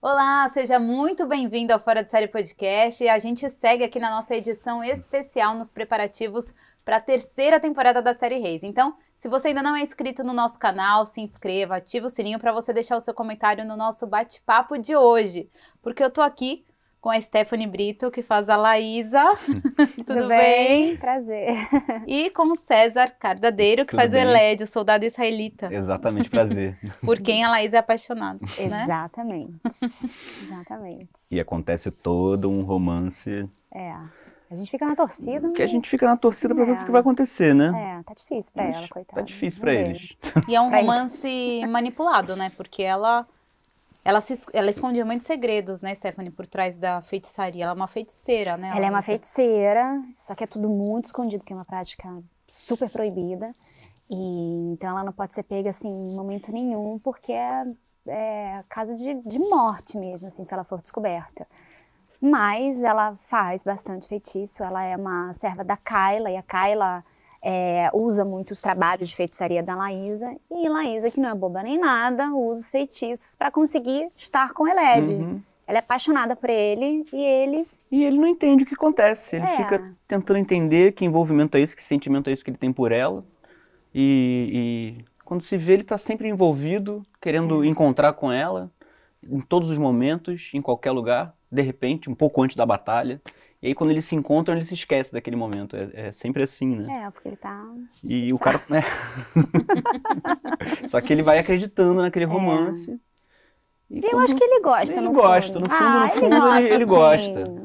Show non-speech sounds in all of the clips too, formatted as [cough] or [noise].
Olá, seja muito bem-vindo ao Fora de Série Podcast. A gente segue aqui na nossa edição especial nos preparativos para a terceira temporada da série Reis. Então, se você ainda não é inscrito no nosso canal, se inscreva, ative o sininho para você deixar o seu comentário no nosso bate-papo de hoje, porque eu tô aqui com a Stephanie Brito, que faz a Laísa. [laughs] Tudo, Tudo bem? bem? Prazer. E com o César Cardadeiro, que Tudo faz bem? o Eled, o soldado israelita. Exatamente, prazer. [laughs] Por quem a Laísa é apaixonada. né? Exatamente. [laughs] Exatamente. E acontece todo um romance. É. A gente fica na torcida. Porque mas... a gente fica na torcida para é. ver o é. que vai acontecer, né? É, tá difícil para ela, tá coitada. Tá difícil para eles. E é um romance manipulado, né? Porque ela ela, se, ela escondia muitos segredos, né, Stephanie, por trás da feitiçaria. Ela é uma feiticeira, né? Ela, ela é uma feiticeira, só que é tudo muito escondido, porque é uma prática super proibida. E, então ela não pode ser pega assim em momento nenhum, porque é, é caso de, de morte mesmo, assim, se ela for descoberta. Mas ela faz bastante feitiço, ela é uma serva da Kyla, e a Kyla é, usa muito os trabalhos de feitiçaria da Laísa, e Laísa, que não é boba nem nada, usa os feitiços para conseguir estar com Eled. Uhum. Ela é apaixonada por ele e ele. E ele não entende o que acontece. Ele é. fica tentando entender que envolvimento é esse, que sentimento é esse que ele tem por ela. E, e quando se vê, ele está sempre envolvido, querendo uhum. encontrar com ela, em todos os momentos, em qualquer lugar. De repente, um pouco antes da batalha, e aí, quando eles se encontram, ele se esquece daquele momento. É, é sempre assim, né? É, porque ele tá. E Sabe. o cara. [laughs] É. Só que ele vai acreditando naquele é. romance. E eu acho que ele gosta, ele no gosta, fundo. no fundo, ah, no fundo, ele, gosta, ele, ele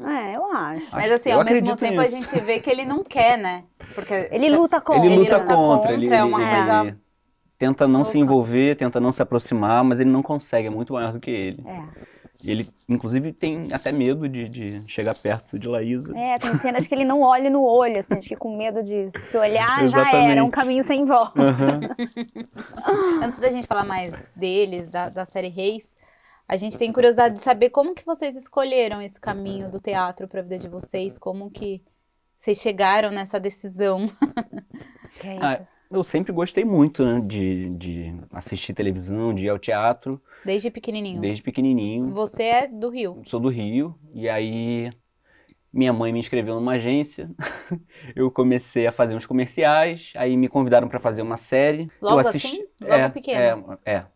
gosta. É, eu acho. Mas assim, eu ao mesmo tempo nisso. a gente vê que ele não quer, né? Porque ele luta contra. Ele luta, ele luta contra, é uma coisa... Tenta não se envolver, tenta não se aproximar, mas ele não consegue, é muito maior do que ele. É. E ele, inclusive, tem até medo de, de, chegar perto de Laísa. É, tem cenas que ele não olha no olho, assim, acho que com medo de se olhar já era, um caminho sem volta. Uhum. [laughs] Antes da gente falar mais deles, da, da série Reis, a gente tem curiosidade de saber como que vocês escolheram esse caminho do teatro para a vida de vocês, como que vocês chegaram nessa decisão. Ah, [laughs] que é isso? Ah, eu sempre gostei muito né, de, de assistir televisão, de ir ao teatro. Desde pequenininho? Desde pequenininho. Você é do Rio? Sou do Rio. E aí, minha mãe me inscreveu numa agência. [laughs] eu comecei a fazer uns comerciais. Aí me convidaram para fazer uma série. Logo eu assisti... assim? Logo é, pequeno? É, é.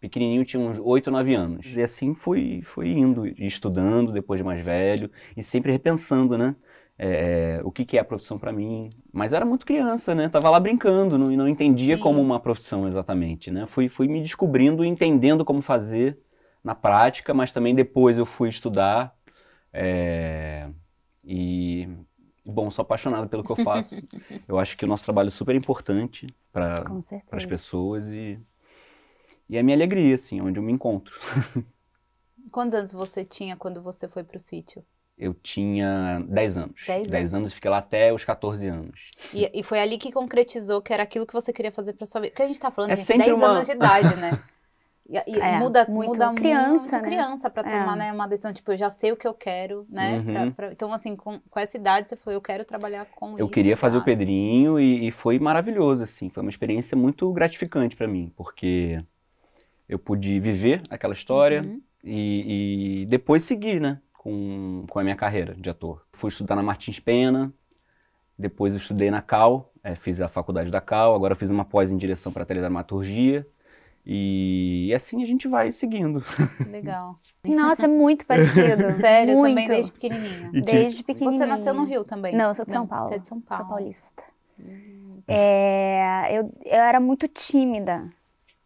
Pequenininho, tinha uns 8, 9 anos. E assim fui, fui indo, estudando depois de mais velho. E sempre repensando, né? É, é, o que, que, é a profissão para mim. Mas eu era muito criança, né? Tava lá brincando e não entendia Sim. como uma profissão exatamente, né? Fui, fui me descobrindo, entendendo como fazer na prática, mas também depois eu fui estudar é, e bom, sou apaixonado pelo que eu faço. [laughs] eu acho que o nosso trabalho é super importante para as pessoas e, e é a minha alegria, assim, é onde eu me encontro. [laughs] Quantos anos você tinha quando você foi para o sítio? eu tinha 10 anos. 10 anos. 10 anos e fiquei lá até os 14 anos. E, e, foi ali que concretizou que era aquilo que você queria fazer para sua vida. Porque a gente está falando, é gente, 10 uma... anos de idade, né? [laughs] E, e é, muda, muito muda criança, muito né? criança para é. tomar é. né, uma decisão, tipo, eu já sei o que eu quero, né? Uhum. Pra, pra... Então, assim, com, com, essa idade, você falou, eu quero trabalhar com eu Eu queria cara. fazer o Pedrinho e, e, foi maravilhoso, assim. Foi uma experiência muito gratificante para mim, porque eu pude viver aquela história uhum. e, e, depois seguir, né? com, com a minha carreira de ator. Fui estudar na Martins Pena, depois estudei na Cal, é, fiz a faculdade da Cal, agora fiz uma pós em direção para teledramaturgia. E, e assim a gente vai seguindo. [laughs] Legal. Nossa, é muito parecido. [laughs] Sério, muito. também desde pequenininha. E desde pequenininha. Você nasceu no Rio também? Não, eu sou de Não, São Paulo. Você é de São Paulo. Sou paulista. Hum. É, eu, eu era muito tímida.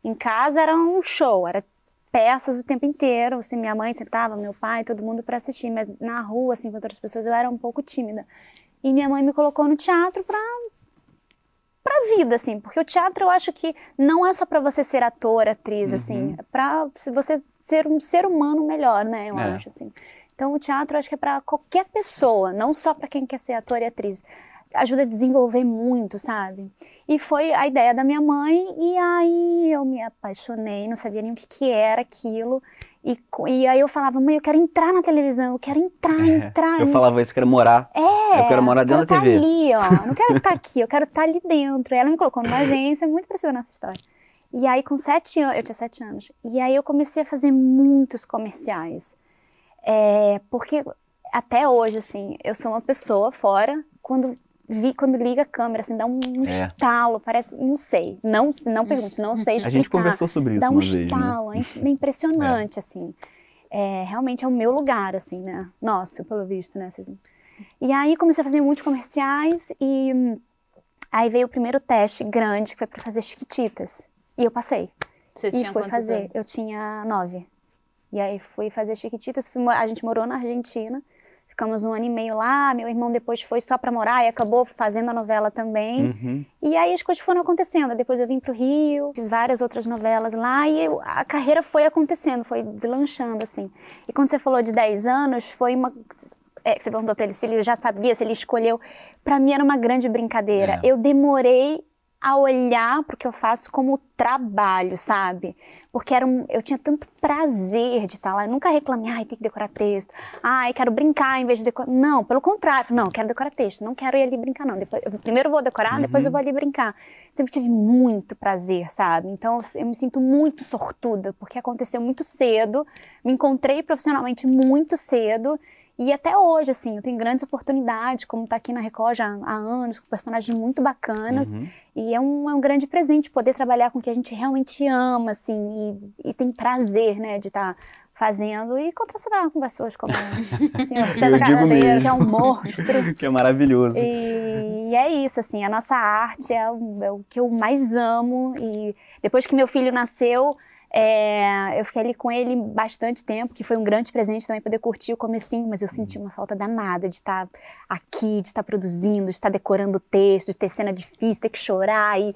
Em casa era um show, era peças o tempo inteiro. Assim, minha mãe sentava, meu pai, todo mundo para assistir, mas na rua, assim, com outras pessoas, eu era um pouco tímida. E minha mãe me colocou no teatro para pra vida, assim, porque o teatro eu acho que não é só para você ser ator, atriz, assim, uhum. assim, é pra você ser um ser humano melhor, né, eu é. acho, assim. Então o teatro eu acho que é para qualquer pessoa, não só para quem quer ser ator e atriz ajuda a desenvolver muito, sabe? E foi a ideia da minha mãe, e aí eu me apaixonei, não sabia nem o que, que era aquilo. E, e, aí eu falava, mãe, eu quero entrar na televisão, eu quero entrar, é, [laughs] entrar. Eu falava isso, eu quero morar. É. Eu quero morar dentro quero da TV. Tá ali, ó. Não quero estar tá [laughs] aqui, eu quero estar tá ali dentro. E ela me colocou numa agência, é muito parecida nessa história. E aí com sete anos, eu tinha sete anos, e aí eu comecei a fazer muitos comerciais. É, porque até hoje, assim, eu sou uma pessoa fora, quando vi quando liga a câmera, assim, dá um é. estalo, parece, não sei, não, não pergunto, não [laughs] sei explicar. A gente conversou sobre isso dá um vez, né? estalo, né? é impressionante, é. assim. É, realmente é o meu lugar, assim, né? Nosso, pelo visto, né? Assim. E aí comecei a fazer muitos comerciais e aí veio o primeiro teste grande, que foi para fazer Chiquititas. E eu passei. Você e fui fazer. Anos? Eu tinha nove. E aí fui fazer Chiquititas, fui, a gente morou na Argentina. Ficamos um ano e meio lá, meu irmão depois foi só para morar e acabou fazendo a novela também. Uhum. E aí as coisas foram acontecendo. Depois eu vim para o Rio, fiz várias outras novelas lá e eu, a carreira foi acontecendo, foi deslanchando assim. E quando você falou de 10 anos, foi uma é, você perguntou para ele se ele já sabia, se ele escolheu. Para mim era uma grande brincadeira. É. Eu demorei a olhar para o que eu faço como trabalho, sabe? Porque era um, eu tinha tanto prazer de estar tá lá. Eu nunca reclamei, ai, tem que decorar texto. Ai, quero brincar em vez de decorar. Não, pelo contrário. Não, quero decorar texto. Não quero ir ali brincar, não. Depois, eu, primeiro vou decorar, uhum. depois eu uhum. vou ali brincar. Sempre tive muito prazer, sabe? Então, eu, eu me sinto muito sortuda, porque aconteceu muito cedo. Me encontrei profissionalmente muito cedo. E até hoje, assim, eu tenho grandes oportunidades, como tá aqui na Record já há anos, com personagens muito bacanas. Uhum. E é um, é um grande presente poder trabalhar com o que a gente realmente ama, assim, e, e tem prazer, né, de estar. Tá fazendo e contracenar com pessoas como o [laughs] senhor César Carneiro, que é um monstro. [laughs] que é maravilhoso. E, e, é isso, assim, a nossa arte é o, é o, que eu mais amo. E depois que meu filho nasceu, é, eu fiquei ali com ele bastante tempo, que foi um grande presente também poder curtir o comecinho, mas eu senti uhum. uma falta danada de estar tá aqui, de estar tá produzindo, de estar tá decorando o texto, de ter cena difícil, ter que chorar e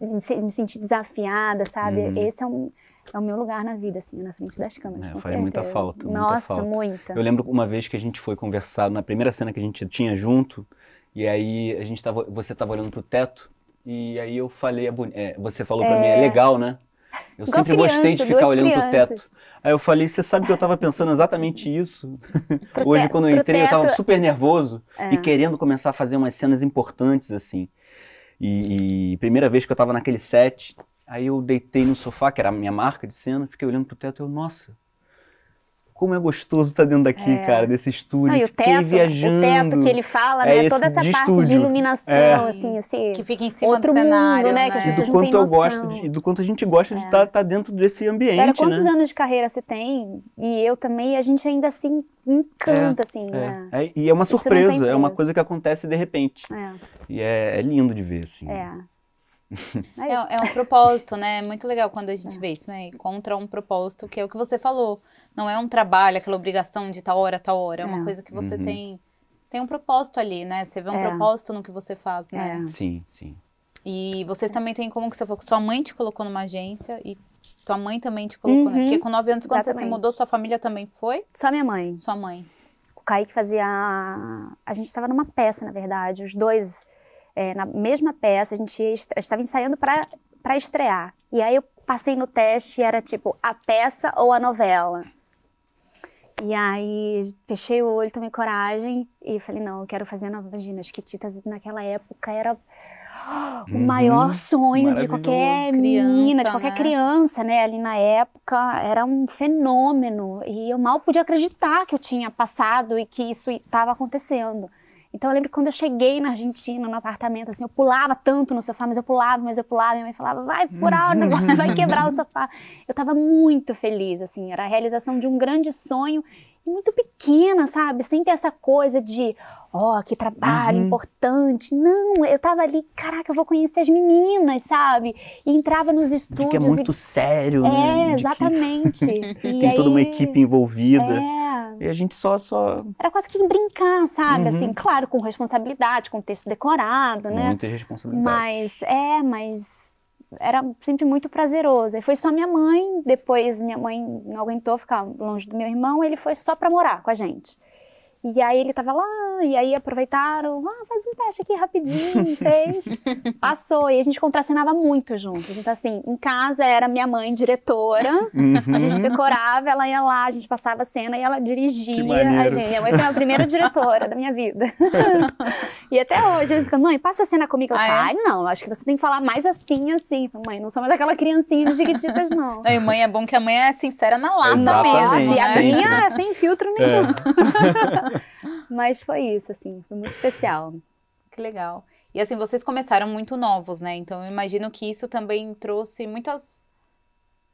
me sentir desafiada, sabe? Uhum. Esse é um, é o meu lugar na vida, assim, na frente das câmeras. É, eu falei muita falta. Muita Nossa, falta. muita. Eu lembro uma vez que a gente foi conversar, na primeira cena que a gente tinha junto, e aí a gente tava, você estava olhando pro teto, e aí eu falei, é, você falou para é... mim, é legal, né? Eu Igual sempre criança, gostei de ficar olhando crianças. pro teto. Aí eu falei, você sabe que eu estava pensando exatamente isso? [laughs] Hoje, quando eu entrei, eu estava super nervoso é. e querendo começar a fazer umas cenas importantes, assim. E, e primeira vez que eu estava naquele set, aí eu deitei no sofá, que era a minha marca de cena, fiquei olhando pro teto e eu, nossa, como é gostoso estar tá dentro daqui, é. cara, desse estúdio. Ah, e o teto, viajando. O teto que ele fala, é né? Toda essa de parte estúdio. de é. iluminação, é. assim, assim. Que fica em cima outro do cenário, mundo, né? né? e do quanto eu gosto, de, do quanto a gente gosta de estar, é. tá, estar tá dentro desse ambiente, Cara, né? quantos né? anos de carreira você tem? E eu também, a gente ainda assim encanta, assim, né? e é uma surpresa, é uma coisa que acontece de repente. E é, lindo de ver, assim. É. É, é, é, um propósito, né? É muito legal quando a gente vê isso, né? contra um propósito que é o que você falou. Não é um trabalho, aquela obrigação de tal hora, tal hora. É uma é. coisa que você uhum. tem tem um propósito ali, né? Você vê um é. propósito no que você faz, né? É. Sim, sim. E vocês também têm como que você falou que sua mãe te colocou numa agência e tua mãe também te colocou, uhum, né? Porque com nove anos, quando exatamente. você se mudou, sua família também foi? Só minha mãe. Sua mãe. O Kaique fazia. A gente estava numa peça, na verdade. Os dois é, na mesma peça, a gente estava ensaiando para estrear. E aí eu passei no teste e era tipo a peça ou a novela. E aí fechei o olho, tomei coragem e falei, não, eu quero fazer a novela. Imagina, as Quititas naquela época era o uhum. maior sonho de qualquer criança, menina, de qualquer né? criança, né? Ali na época era um fenômeno e eu mal podia acreditar que eu tinha passado e que isso estava acontecendo. Então eu lembro que quando eu cheguei na Argentina, no apartamento, assim, eu pulava tanto no sofá, mas eu pulava, mas eu pulava, minha mãe falava, vai furar vai quebrar o sofá. Eu estava muito feliz, assim, era a realização de um grande sonho muito pequena, sabe? Sem ter essa coisa de, ó, oh, que trabalho uhum. importante. Não, eu tava ali, caraca, eu vou conhecer as meninas, sabe? E entrava nos estúdios. De que é muito e... sério, né? É, exatamente. Que... [laughs] Tem toda uma equipe envolvida. É. E a gente só, só. Era quase que brincar, sabe? Assim, uhum. Assim, claro, com responsabilidade, com texto decorado, né? Muita responsabilidade. Mas, é, mas era sempre muito prazeroso. E foi só minha mãe, depois minha mãe não aguentou ficar longe do meu irmão, ele foi só para morar com a gente. E aí ele tava lá, e aí aproveitaram, ah, faz um teste aqui rapidinho, [laughs] fez, passou. E a gente contracenava muito juntos. Então, assim, em casa era minha mãe diretora, uhum. a gente uhum. decorava, ela ia lá, a gente passava a cena e ela dirigia a gente. Minha mãe foi a primeira diretora da minha vida. [laughs] e até hoje, eles ficam, mãe, passa a cena comigo. Ela fala, ah, é? não, acho que você tem que falar mais assim, assim. Falo, mãe, não sou mais aquela criancinha de chiquititas, [laughs] não. E mãe é bom que a mãe é sincera na lata mesmo. Nossa, né? E a minha é sem filtro nenhum. É. [laughs] Mas foi isso, assim, foi muito especial. Que legal. E assim, vocês começaram muito novos, né? Então eu imagino que isso também trouxe muitas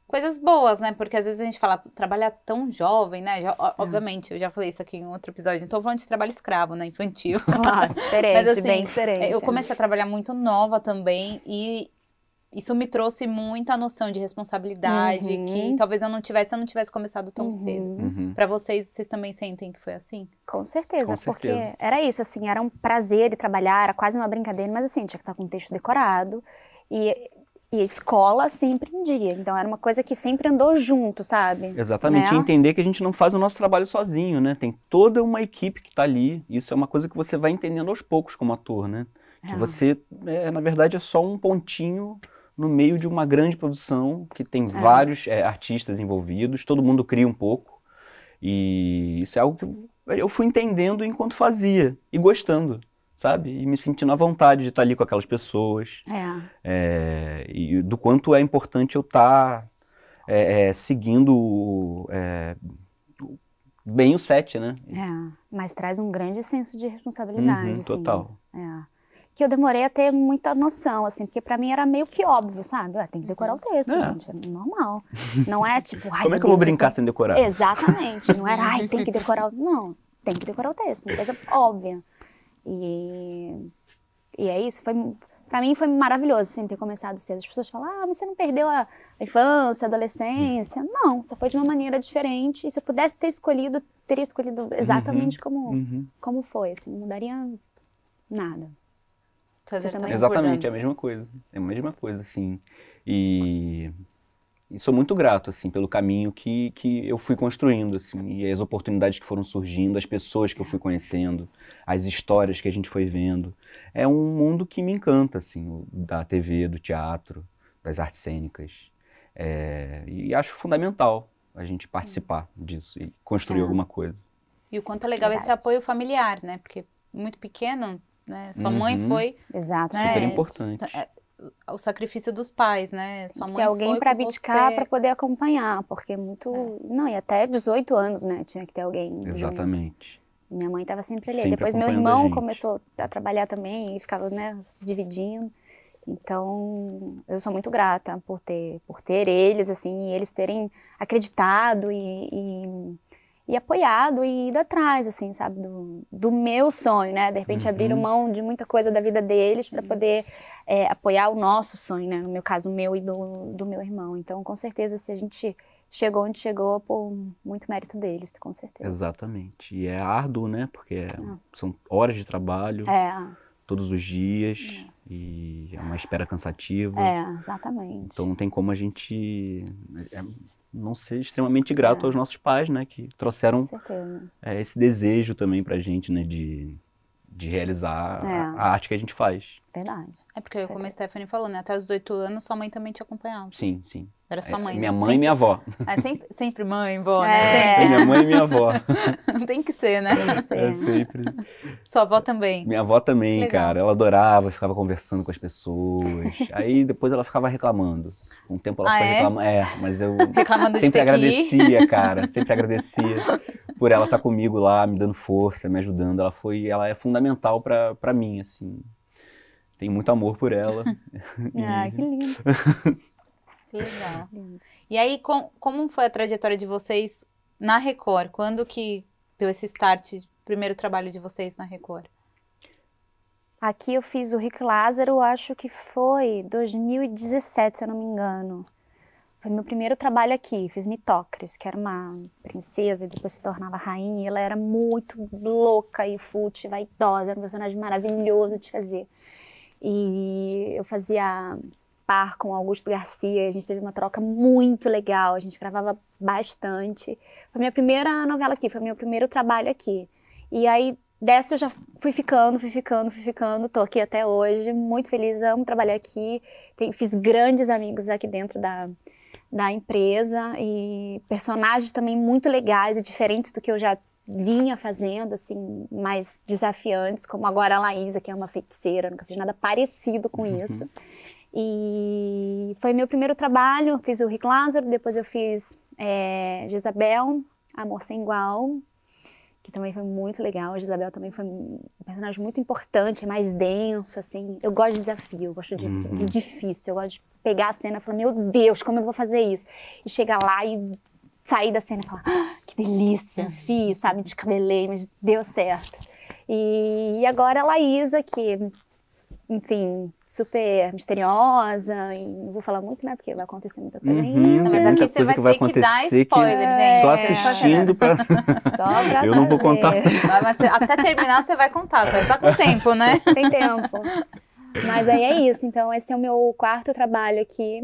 coisas boas, né? Porque às vezes a gente fala, trabalhar tão jovem, né? Já, é. Obviamente, eu já falei isso aqui em outro episódio. Então, falando de trabalho escravo, né? Infantil. Claro, [laughs] diferente, Mas, assim, bem diferente. Eu comecei né? a trabalhar muito nova também e isso me trouxe muita noção de responsabilidade uhum. que talvez eu não tivesse, eu não tivesse começado tão uhum. cedo. Uhum. Para vocês, vocês também sentem que foi assim? Com certeza, com certeza, porque era isso, assim, era um prazer de trabalhar, era quase uma brincadeira, mas assim, tinha que estar com o texto decorado e e a escola sempre em dia. Então era uma coisa que sempre andou junto, sabe? Exatamente. Né? entender que a gente não faz o nosso trabalho sozinho, né? Tem toda uma equipe que está ali. Isso é uma coisa que você vai entendendo aos poucos como ator, né? É. Que você, é, na verdade, é só um pontinho no meio de uma grande produção que tem é. vários é, artistas envolvidos, todo mundo cria um pouco. E isso é algo que eu fui entendendo enquanto fazia e gostando, sabe? E me sentindo à vontade de estar ali com aquelas pessoas. É. é e do quanto é importante eu estar tá, é, é, seguindo bem o set, né? É, mas traz um grande senso de responsabilidade. Uhum, assim. total. Sim. É que eu demorei a ter muita noção, assim, porque para mim era meio que óbvio, sabe? Ué, ah, tem que decorar o texto, é. gente, é normal. Não é tipo, ai, Como é que eu vou brincar eu... sem decorar? Exatamente, não era, ai, tem que [laughs] decorar, o... não, tem que decorar o texto, uma coisa óbvia. E e é isso, foi para mim foi maravilhoso assim ter começado cedo. As pessoas falam: "Ah, mas você não perdeu a infância, a adolescência?". Hum. Não, só foi de uma maneira diferente. E se eu pudesse ter escolhido, teria escolhido exatamente uhum. como uhum. como foi, assim, não mudaria nada. Fazer também. Exatamente, é a mesma coisa. É a mesma coisa, assim. E, e, sou muito grato, assim, pelo caminho que, que eu fui construindo, assim, e as oportunidades que foram surgindo, as pessoas que eu fui conhecendo, as histórias que a gente foi vendo. É um mundo que me encanta, assim, da TV, do teatro, das artes cênicas. É, e acho fundamental a gente participar disso e construir é. alguma coisa. E o quanto é legal Verdade. esse apoio familiar, né? Porque muito pequeno, né? Sua uhum. mãe foi... Exato. Né, Super importante. É, o sacrifício dos pais, né? Sua mãe Ter alguém para abdicar você... para poder acompanhar, porque é muito... É. Não, e até 18 anos, né? Tinha que ter alguém. Exatamente. Minha mãe estava sempre ali. Sempre Depois meu irmão a começou a trabalhar também e ficava, né, se dividindo. Então, eu sou muito grata por ter, por ter eles, assim, e eles terem acreditado e e apoiado e ido atrás, assim, sabe, do, do meu sonho, né? De repente uhum. abriram mão de muita coisa da vida deles para poder é, apoiar o nosso sonho, né? No meu caso, o meu e do, do meu irmão. Então, com certeza, se a gente chegou onde chegou, por muito mérito deles, com certeza. Exatamente. E é árduo, né? Porque é, ah. são horas de trabalho. É. Todos os dias. É. E é uma espera cansativa. É, exatamente. Então não tem como a gente né, é, não ser extremamente grato é. aos nossos pais, né? Que trouxeram é, esse desejo também pra gente, né? De, de realizar é. a arte que a gente faz. Verdade. É porque, como a Stephanie falou, né? Até os 18 anos, sua mãe também te acompanhava. Sim, sim. Era sua é, mãe. É, minha né? mãe sempre, e minha avó. É, sempre, sempre mãe, vó, né? É. Sempre. É minha mãe e minha avó. [laughs] Tem que ser, né? É sempre. Sua avó também. Minha avó também, Legal. cara. Ela adorava, ficava conversando com as pessoas. [laughs] Aí depois ela ficava reclamando. Um tempo ela ah, foi é? reclamando. É, mas eu [laughs] Reclamando sempre agradecia, [laughs] cara. Sempre agradecia por ela estar tá comigo lá, me dando força, me ajudando. Ela foi, ela é fundamental para mim, assim. Tenho muito amor por ela. [laughs] ah, que lindo. que legal. E aí, com, como foi a trajetória de vocês na Record? Quando que deu esse start, primeiro trabalho de vocês na Record? Aqui eu fiz o Rick Lázaro, acho que foi 2017, se eu não me engano. Foi meu primeiro trabalho aqui, fiz Nitocris, que era uma princesa e depois se tornava rainha. E ela era muito louca e fute, vaidosa, era um personagem maravilhoso de fazer. E eu fazia par com Augusto Garcia, a gente teve uma troca muito legal, a gente gravava bastante. Foi minha primeira novela aqui, foi meu primeiro trabalho aqui. E aí Dessa eu já fui ficando, fui ficando, fui ficando, tô aqui até hoje, muito feliz, amo trabalhar aqui, Tem, fiz grandes amigos aqui dentro da, da empresa e personagens também muito legais e diferentes do que eu já vinha fazendo, assim, mais desafiantes, como agora a Laísa, que é uma feiticeira, nunca fiz nada parecido com uhum. isso. E foi meu primeiro trabalho, fiz o Rick Lázaro, depois eu fiz é, Jezabel, Amor Sem Igual, que também foi muito legal. A Isabel também foi um personagem muito importante, mais denso, assim. Eu gosto de desafio, eu gosto de, uhum. de difícil, eu gosto de pegar a cena e falar, meu Deus, como eu vou fazer isso? E chegar lá e sair da cena e falar, ah, que delícia, uhum. fiz, sabe, descabelei, mas deu certo. E agora a Laísa, que enfim, super misteriosa. E não vou falar muito, né? Porque vai acontecer muita coisa uhum, ainda. Mas aqui você vai que vai ter que dar spoiler, que... gente. Só assistindo é. pra... [laughs] Só pra Eu não vou contar. Mas, até terminar você vai contar, você tá com tempo, né? [laughs] Tem tempo. Mas aí é isso. Então esse é o meu quarto trabalho aqui.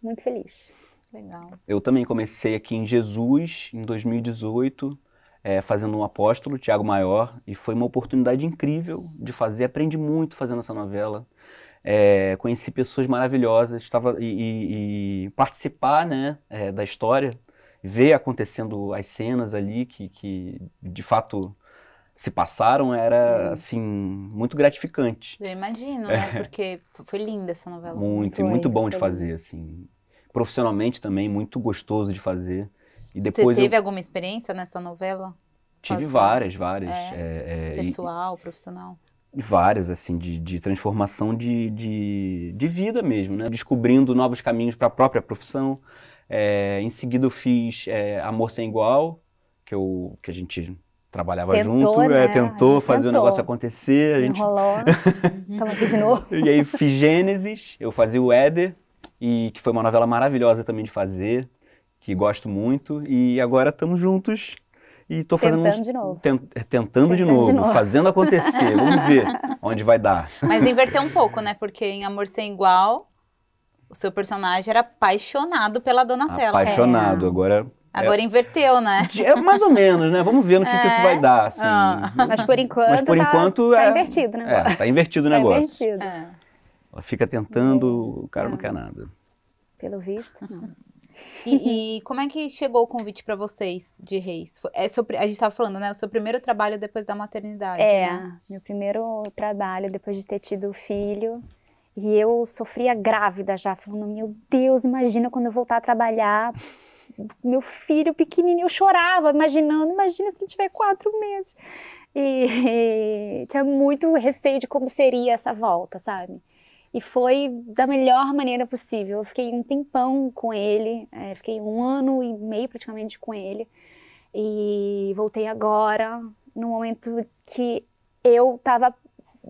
Muito feliz. Legal. Eu também comecei aqui em Jesus, em 2018 é, fazendo um apóstolo, Tiago Maior, e foi uma oportunidade incrível de fazer. Aprendi muito fazendo essa novela. É, conheci pessoas maravilhosas estava e, e, e participar né, é, da história, ver acontecendo as cenas ali que, que de fato se passaram era assim muito gratificante. Eu imagino, é. né? Porque foi linda essa novela. Muito, muito, e muito bom de fazer assim. Profissionalmente também muito gostoso de fazer. E depois Você teve eu... alguma experiência nessa novela? Tive Fazendo? É? várias, várias. É, é, é pessoal, e, profissional? Várias, assim, de, de transformação de, de, de, vida mesmo, né? Descobrindo novos caminhos para a própria profissão. É, em seguida eu fiz Amor Sem Igual, que, eu, que a gente trabalhava tentou, junto, né? é, tentou fazer tentou. o negócio acontecer. A gente... Enrolou, [laughs] tava aqui de novo. e aí fiz Gênesis, eu fazia o Éder, e que foi uma novela maravilhosa também de fazer que gosto muito. E agora estamos juntos e estou fazendo tentando uns... de novo. É, tentando, tentando de, novo, de novo, fazendo acontecer. Vamos ver [laughs] onde vai dar. Mas inverter um pouco, né? Porque em Amor Sem Igual, o seu personagem era apaixonado pela Donatella. Apaixonado, é. agora é Agora é. inverteu, né? É mais ou menos, né? Vamos ver no que, é. que isso é. vai dar, assim. Ah. Mas por enquanto. Mas por tá, enquanto tá é, invertido, né? É, tá invertido o tá negócio. Tá invertido. Ela fica tentando, o cara não tá. quer nada. Pelo visto, não. E, e como é que chegou o convite para vocês de Reis? É seu, a gente estava falando, né? O seu primeiro trabalho depois da maternidade. É, né? meu primeiro trabalho depois de ter tido o filho. E eu sofria grávida já, falando: Meu Deus, imagina quando eu voltar a trabalhar. Meu filho pequenininho, eu chorava, imaginando: Imagina se ele tiver quatro meses. E, e tinha muito receio de como seria essa volta, sabe? E foi da melhor maneira possível. Eu fiquei um tempão com ele, é, fiquei um ano e meio praticamente com ele. E voltei agora, no momento que eu estava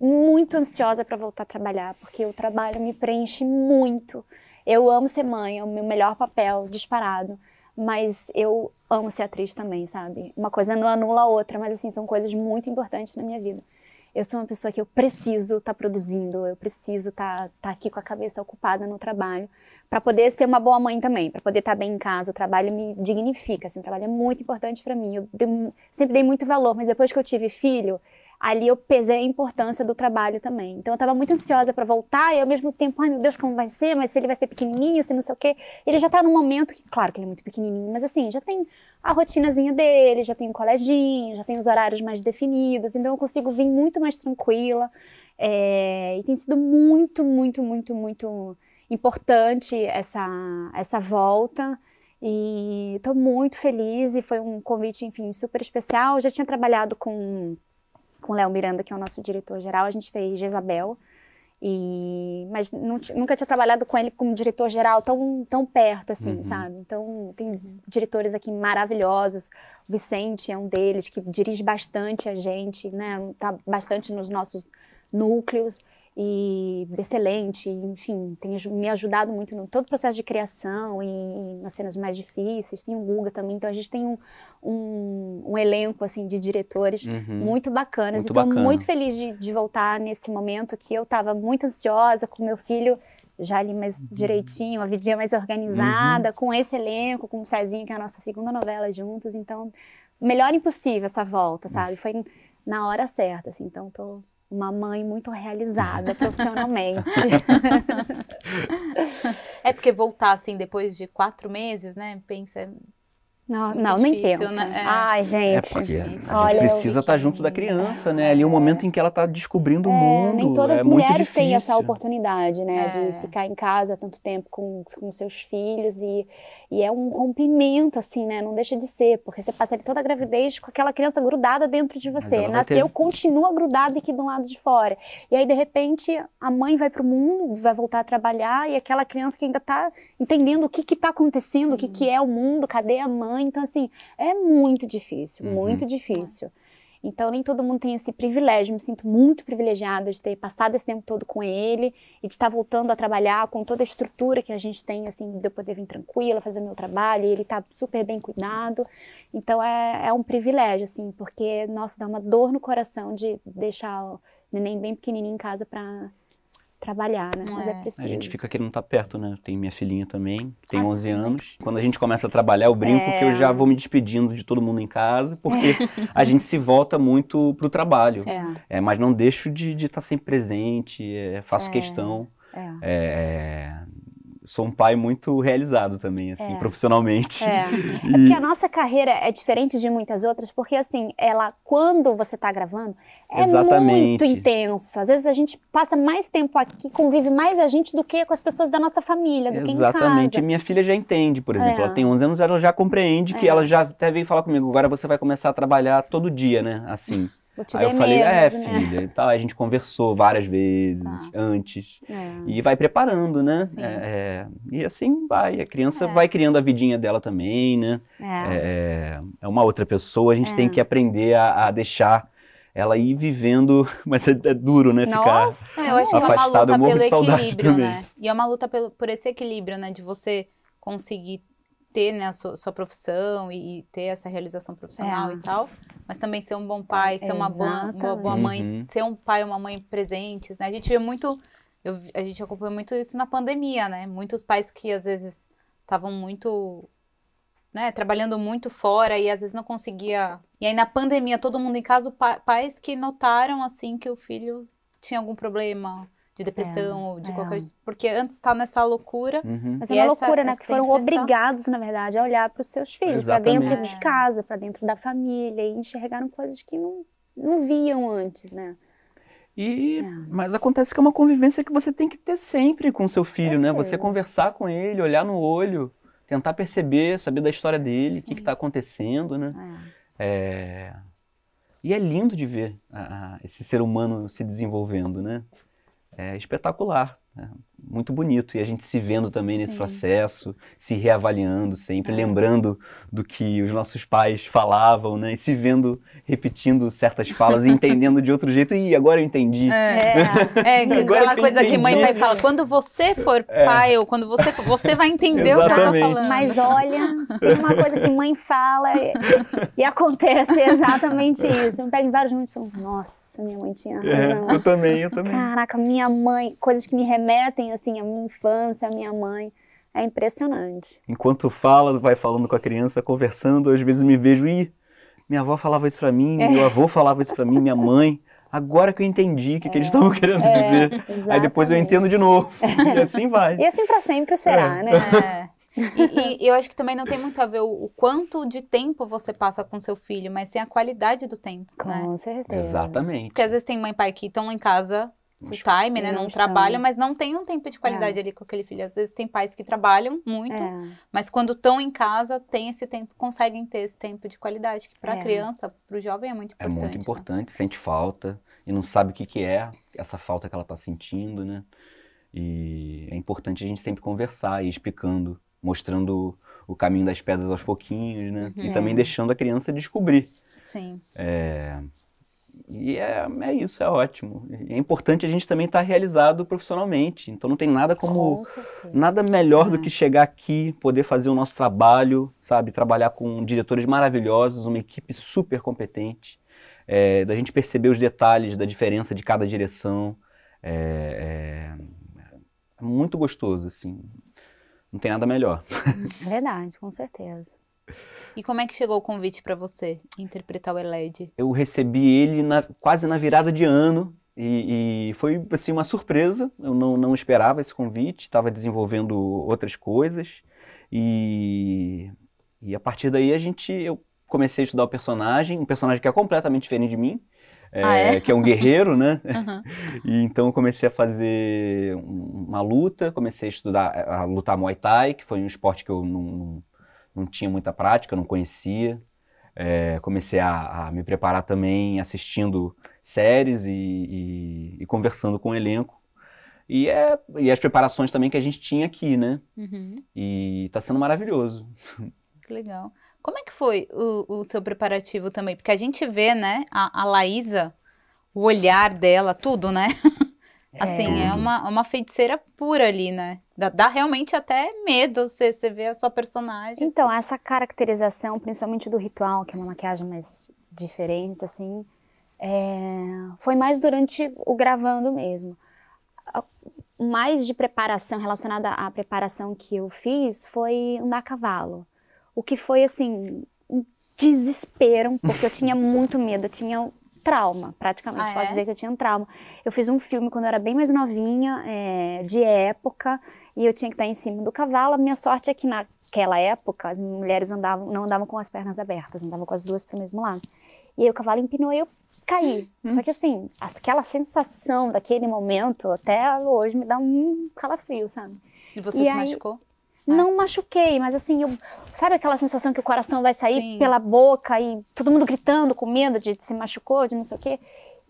muito ansiosa para voltar a trabalhar, porque o trabalho me preenche muito. Eu amo ser mãe, é o meu melhor papel, disparado. Mas eu amo ser atriz também, sabe? Uma coisa não anula a outra, mas assim, são coisas muito importantes na minha vida eu sou uma pessoa que eu preciso estar tá produzindo, eu preciso estar tá, tá aqui com a cabeça ocupada no trabalho, para poder ser uma boa mãe também, para poder estar tá bem em casa. O trabalho me dignifica, assim, o trabalho é muito importante para mim. Eu sempre dei muito valor, mas depois que eu tive filho, ali eu pesei a importância do trabalho também. Então eu estava muito ansiosa para voltar e ao mesmo tempo, ai meu Deus, como vai ser? Mas se ele vai ser pequenininho, se não sei o quê. Ele já está num momento que, claro que ele é muito pequenininho, mas assim, já tem a rotinazinha dele, já tem o coleginho, já tem os horários mais definidos, então eu consigo vir muito mais tranquila. É... e tem sido muito, muito, muito, muito importante essa, essa volta. E estou muito feliz e foi um convite, enfim, super especial. Eu já tinha trabalhado com com o Léo Miranda, que é o nosso diretor-geral, a gente fez Jezabel. E, mas nunca tinha trabalhado com ele como diretor geral tão, tão perto assim, uhum. sabe? Então tem diretores aqui maravilhosos. O Vicente é um deles que dirige bastante a gente, né? Tá bastante nos nossos núcleos e excelente, enfim, tem me ajudado muito no todo o processo de criação e, nas cenas mais difíceis. Tem o Guga também, então a gente tem um, um, um elenco assim de diretores uhum. muito bacanas. Muito então bacana. muito feliz de, de, voltar nesse momento que eu estava muito ansiosa com meu filho já ali mais uhum. direitinho, a vidinha mais organizada, uhum. com esse elenco, com o Cezinho, que é a nossa segunda novela juntos, então melhor impossível essa volta, sabe? Foi na hora certa, assim, então tô uma mãe muito realizada [laughs] profissionalmente. é porque voltar assim depois de quatro meses, né? Pensa, Tá não, não difícil, nem pensa. Né? É. Ai, é gente. É porque a gente Olha, precisa tá estar junto da criança, né? Ali é um momento em que ela está descobrindo o é, mundo. Nem todas as mulheres têm essa oportunidade, né? De ficar em casa tanto tempo com, com seus filhos e, e é um rompimento, assim, né? Não deixa de ser, porque você passa ali toda a gravidez com aquela criança grudada dentro de você. Nasceu, ter... continua grudada aqui do lado de fora. E aí, de repente, a mãe vai para o mundo, vai voltar a trabalhar e aquela criança que ainda está entendendo o que está acontecendo, Sim. o que, que é o mundo, cadê a mãe. Então, assim, é muito difícil, uhum. muito difícil. Então, nem todo mundo tem esse privilégio. Eu me sinto muito privilegiada de ter passado esse tempo todo com ele e de estar voltando a trabalhar com toda a estrutura que a gente tem, assim, de eu poder vir tranquila, fazer meu trabalho, e ele tá super bem cuidado. Então, é, é um privilégio, assim, porque, nossa, dá uma dor no coração de deixar o neném bem pequenininho em casa para trabalhar, né? Mas é preciso. É. A gente fica que não está perto, né? Tem minha filhinha também, tem 11 anos. Quando a gente começa a trabalhar, eu brinco é... que eu já é. vou me despedindo de todo mundo em casa, porque a gente se volta muito pro trabalho. É. é mas não deixo de estar de tá sempre presente, é, faço é. questão. É sou um pai muito realizado também, assim, é. profissionalmente. É. e... [laughs] é porque a nossa carreira é diferente de muitas outras, porque assim, ela, quando você está gravando, é Exatamente. muito intenso. Às vezes a gente passa mais tempo aqui, convive mais a gente do que com as pessoas da nossa família, do Exatamente. que em casa. Exatamente. Minha filha já entende, por exemplo. É. Ela tem 11 anos, ela já compreende que é. ela já até veio falar comigo, agora você vai começar a trabalhar todo dia, né? Assim. Aí eu falei, é, né? filha, e tal. Aí a gente conversou várias [laughs] vezes tá. antes. É. E vai preparando, né? É, é, e assim vai. A criança é. vai criando a vidinha dela também, né? É, é uma outra pessoa. A gente tem que aprender a, a deixar ela ir vivendo, [laughs] mas é, é duro, né? Nossa, ficar eu acho afastado, que é uma luta pelo equilíbrio, né? E é uma luta pelo, por esse equilíbrio, né? De você conseguir ter né, a sua, sua profissão e, e, ter essa realização profissional é. e tal, mas também ser um bom é, pai, ser uma boa, uma boa, mãe, uhum. ser um pai uma mãe presentes, né? A gente vê muito, eu, a gente acompanhou muito isso na pandemia, né? Muitos pais que às vezes estavam muito, né, trabalhando muito fora e às vezes não conseguia. E aí na pandemia todo mundo em casa, pa pais que notaram assim que o filho tinha algum problema, de é, depressão, é, de é. qualquer. Porque antes está nessa loucura. Uhum. Mas é uma essa, loucura, né? Que foram obrigados, na verdade, a olhar para os seus filhos, para dentro é. de casa, para dentro da família, e enxergaram coisas que não, não viam antes, né? E, é. Mas acontece que é uma convivência que você tem que ter sempre com o seu filho, né? Você conversar com ele, olhar no olho, tentar perceber, saber da história dele, o que está acontecendo, né? É. E é lindo de ver esse ser humano se desenvolvendo, né? é espetacular. É, muito bonito. E a gente se vendo também nesse Sim. processo, se reavaliando sempre, é. lembrando do que os nossos pais falavam, né? E se vendo repetindo certas falas e entendendo de outro jeito. E agora eu entendi. É, é, é [laughs] aquela coisa entendi. que mãe e pai fala. É. Quando você for é. pai ou quando você for, você vai entender o que eu tô falando. Mas olha, tem uma coisa que mãe fala e, e acontece [laughs] exatamente isso. Eu então, pego vários momentos e falo, nossa, minha mãe tinha razão. eu também, eu também. Caraca, minha mãe, coisas que me remetem remetem assim à minha infância, à minha mãe. É impressionante. Enquanto fala, vai falando com a criança, conversando, às vezes me vejo e minha avó falava isso para mim, é. meu avô falava isso para mim, minha mãe. Agora que eu entendi o que, é. que eles é. estavam querendo é, dizer. Aí depois eu entendo de novo. [laughs] E assim vai. E assim para sempre será, é. né? E, e, eu acho que também não tem muito a ver o, o, quanto de tempo você passa com seu filho, mas sim a qualidade do tempo, com né? Com certeza. Exatamente. Porque às vezes tem mãe e pai que estão lá em casa full time, né? Não, não mas não tem um tempo de qualidade é. ali com aquele filho. Às vezes tem pais que trabalham muito, é. mas quando estão em casa, tem esse tempo, conseguem ter esse tempo de qualidade, que para a é. criança, para o jovem é muito importante. É muito importante, né? sente falta e não sabe o que, que é essa falta que ela está sentindo, né? E é importante a gente sempre conversar e explicando, mostrando o caminho das pedras aos pouquinhos, né? Uhum. E também é. deixando a criança descobrir. Sim. É, e é, é isso, é ótimo. É importante a gente também estar tá realizado profissionalmente. Então não tem nada como. Com nada melhor uhum. do que uhum. chegar aqui, poder fazer o nosso trabalho, sabe? Trabalhar com diretores maravilhosos, uma equipe super competente, é, da gente perceber os detalhes da diferença de cada direção. É, é, é muito gostoso, assim. Não tem nada melhor. Uhum. Verdade, com certeza. [laughs] E como é que chegou o convite para você interpretar o Eled? Eu recebi ele na, quase na virada de ano e, e, foi assim uma surpresa. Eu não, não esperava esse convite, estava desenvolvendo outras coisas e, e a partir daí a gente eu comecei a estudar o personagem, um personagem que é completamente diferente de mim. É, ah, é? Eh, que é um guerreiro, né? Uhum. [laughs] E então comecei a fazer uma luta, comecei a estudar, a lutar Muay Thai, que foi um esporte que eu não, não tinha muita prática, não conhecia. É, comecei a, a, me preparar também assistindo séries e, e, e conversando com o elenco. E, é, e as preparações também que a gente tinha aqui, né? Uhum. E está sendo maravilhoso. Que legal. Como é que foi o, o, seu preparativo também? Porque a gente vê, né, a, a Laísa, o olhar dela, tudo, né? [laughs] Assim, é, é uma, uma feiticeira pura ali, né? Dá, dá realmente até medo você, você ver a sua personagem. Então, assim. essa caracterização, principalmente do ritual, que é uma maquiagem mais diferente, assim, é... foi mais durante o gravando mesmo. Mais de preparação, relacionada à preparação que eu fiz, foi andar a cavalo. O que foi, assim, um desespero, porque eu tinha muito medo, eu tinha trauma, praticamente. Ah, é? dizer que eu tinha um trauma. Eu fiz um filme quando eu era bem mais novinha, é, de época, e eu tinha que estar em cima do cavalo. A minha sorte é que naquela época as mulheres andavam, não andavam com as pernas abertas, andavam com as duas para o mesmo lado. E aí o cavalo empinou e eu caí. Hum. Só que assim, aquela sensação daquele momento até hoje me dá um calafrio, sabe? E você e se aí, machucou? É. Não machuquei, mas assim, eu, sabe aquela sensação que o coração vai sair Sim. pela boca e todo mundo gritando, com medo de se machucou, de não sei o quê.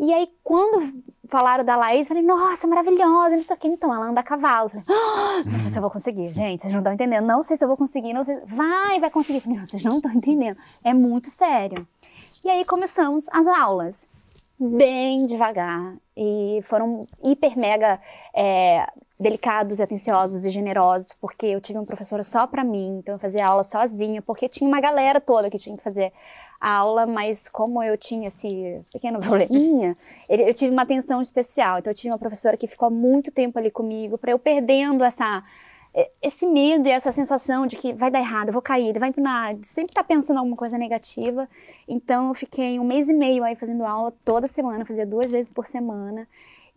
E aí, quando falaram da Laís, eu falei, nossa, maravilhosa, não sei o quê. Então, ela anda a cavalo. Falei, ah, não sei se eu vou conseguir, gente, vocês não estão entendendo. Não sei se eu vou conseguir, não sei. Vai, vai conseguir. falei, não, vocês não estão entendendo. É muito sério. E aí começamos as aulas, bem devagar. E foram hiper mega é, delicados, atenciosos e generosos, porque eu tive uma professora só para mim, então eu fazia aula sozinha, porque tinha uma galera toda que tinha que fazer a aula, mas como eu tinha esse pequeno [laughs] probleminha, eu tive uma atenção especial. Então eu tive uma professora que ficou muito tempo ali comigo para eu perdendo essa esse medo e essa sensação de que vai dar errado, eu vou cair, vai empinar, sempre tá pensando alguma coisa negativa. Então eu fiquei um mês e meio aí fazendo aula toda semana, fazia duas vezes por semana.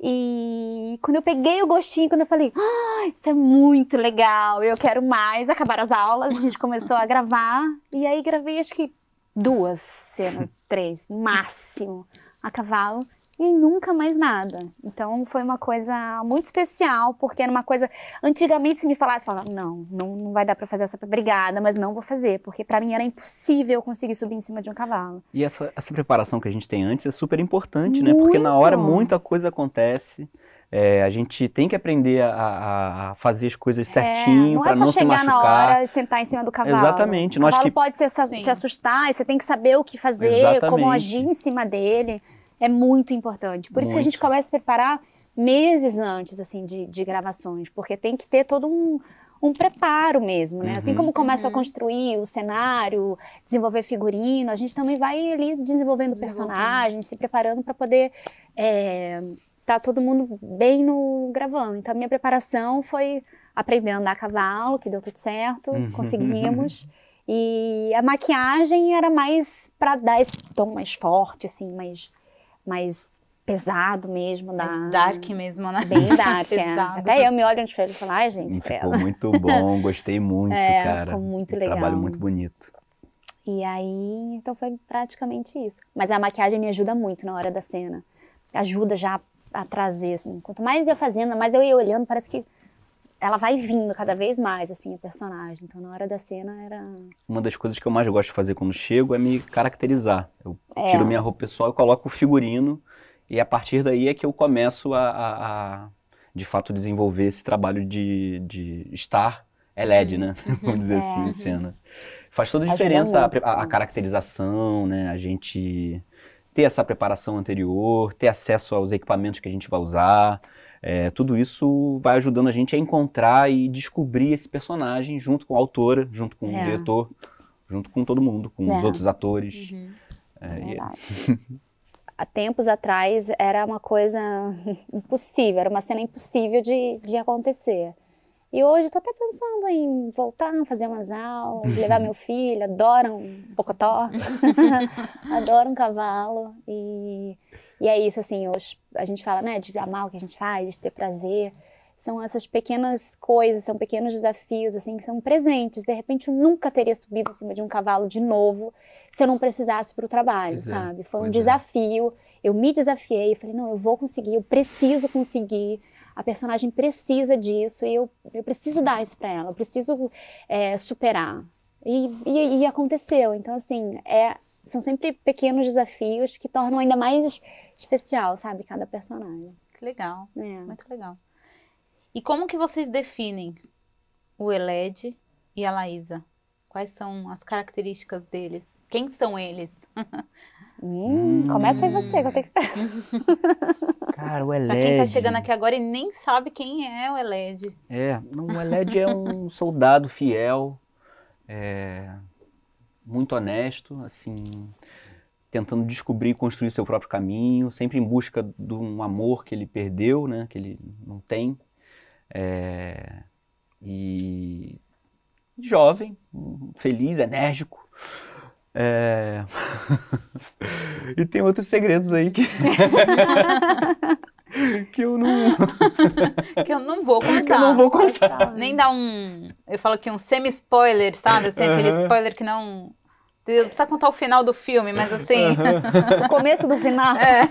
E quando eu peguei o gostinho, quando eu falei, ah, isso é muito legal, eu quero mais, acabaram as aulas, a gente [laughs] começou a gravar. E aí gravei acho que duas cenas, três, no máximo, a cavalo e nunca mais nada. Então foi uma coisa muito especial, porque era uma coisa. Antigamente, se me falasse, falava, não, não, não vai dar para fazer essa brigada, mas não vou fazer, porque para mim era impossível conseguir subir em cima de um cavalo. E essa, essa preparação que a gente tem antes é super importante, muito. né? Porque na hora muita coisa acontece. É, a gente tem que aprender a, a fazer as coisas é, certinho é, para não, é se machucar. Não é só chegar na hora e sentar em cima do cavalo. Exatamente. O cavalo que... pode se, se assustar, você tem que saber o que fazer, Exatamente. como agir em cima dele é muito importante. Por muito. isso que a gente começa a se preparar meses antes, assim, de, de gravações, porque tem que ter todo um, um preparo mesmo, né? Assim uhum. Assim como começa uhum. a construir o cenário, desenvolver figurino, a gente também vai ali desenvolvendo, desenvolvendo. personagens, se preparando para poder é, tá todo mundo bem no gravando. Então, a minha preparação foi aprender a andar a cavalo, que deu tudo certo, uhum. conseguimos. [laughs] E a maquiagem era mais para dar esse tom mais forte, assim, mais mais pesado mesmo. Da... Mais dark mesmo, né? Bem [laughs] dark, é. Até eu me olho no espelho e falo, ai gente, Ficou muito bom, [laughs] gostei muito, é, cara. Ficou muito legal. Trabalho muito bonito. E aí, então foi praticamente isso. Mas a maquiagem me ajuda muito na hora da cena. Ajuda já a trazer, assim. Quanto mais eu fazendo, mais eu ia olhando, parece que ela vai vindo cada vez mais, assim, o personagem. Então, na hora da cena era. Uma das coisas que eu mais gosto de fazer quando chego é me caracterizar. Eu é. tiro minha roupa pessoal e coloco o figurino, e a partir daí é que eu começo a, a, a de fato, desenvolver esse trabalho de, de estar é LED, né? Uhum. [laughs] Vamos dizer assim, é. assim, em cena. Faz toda a diferença a, a caracterização, né? A gente ter essa preparação anterior, ter acesso aos equipamentos que a gente vai usar. É, tudo isso vai ajudando a gente a encontrar e descobrir esse personagem junto com a autora, junto com é. o diretor, junto com todo mundo, com os é. outros atores. Uhum. É, é Há tempos atrás era uma coisa [laughs] impossível, era uma cena impossível de, de acontecer. E hoje estou até pensando em voltar, fazer umas aulas, levar [laughs] meu filho, adoro um bocotó, [laughs] adoro um cavalo. E e é isso, assim, hoje a gente fala, né, de amar o que a gente faz, de ter prazer. São essas pequenas coisas, são pequenos desafios, assim, que são presentes. De repente, eu nunca teria subido em cima de um cavalo de novo se eu não precisasse para o trabalho, pois é, sabe? Foi um é. desafio. Eu me desafiei, eu falei, não, eu vou conseguir, eu preciso conseguir a personagem precisa disso e eu, eu preciso dar isso para ela, eu preciso é, superar. E, e, e, aconteceu. Então, assim, é, são sempre pequenos desafios que tornam ainda mais especial, sabe, cada personagem. Que legal, é. muito legal. E como que vocês definem o Eled e a Laísa? Quais são as características deles? Quem são eles? [laughs] Hum, começa aí você, que eu tenho que pensar. [laughs] Cara, o Eled... Pra quem tá chegando aqui agora e nem sabe quem é o Eled. É, o Eled é um [laughs] soldado fiel, é, muito honesto, assim, tentando descobrir e construir seu próprio caminho, sempre em busca de um amor que ele perdeu, né, que ele não tem. É, e jovem, feliz, enérgico. É... [laughs] e tem outros segredos aí que. [laughs] que eu não. [laughs] que eu não vou contar. Que eu não vou contar. Nem dar um. Eu falo que um semi-spoiler, sabe? Assim, aquele spoiler que não não precisa contar o final do filme, mas assim. Uhum. o começo do final. É.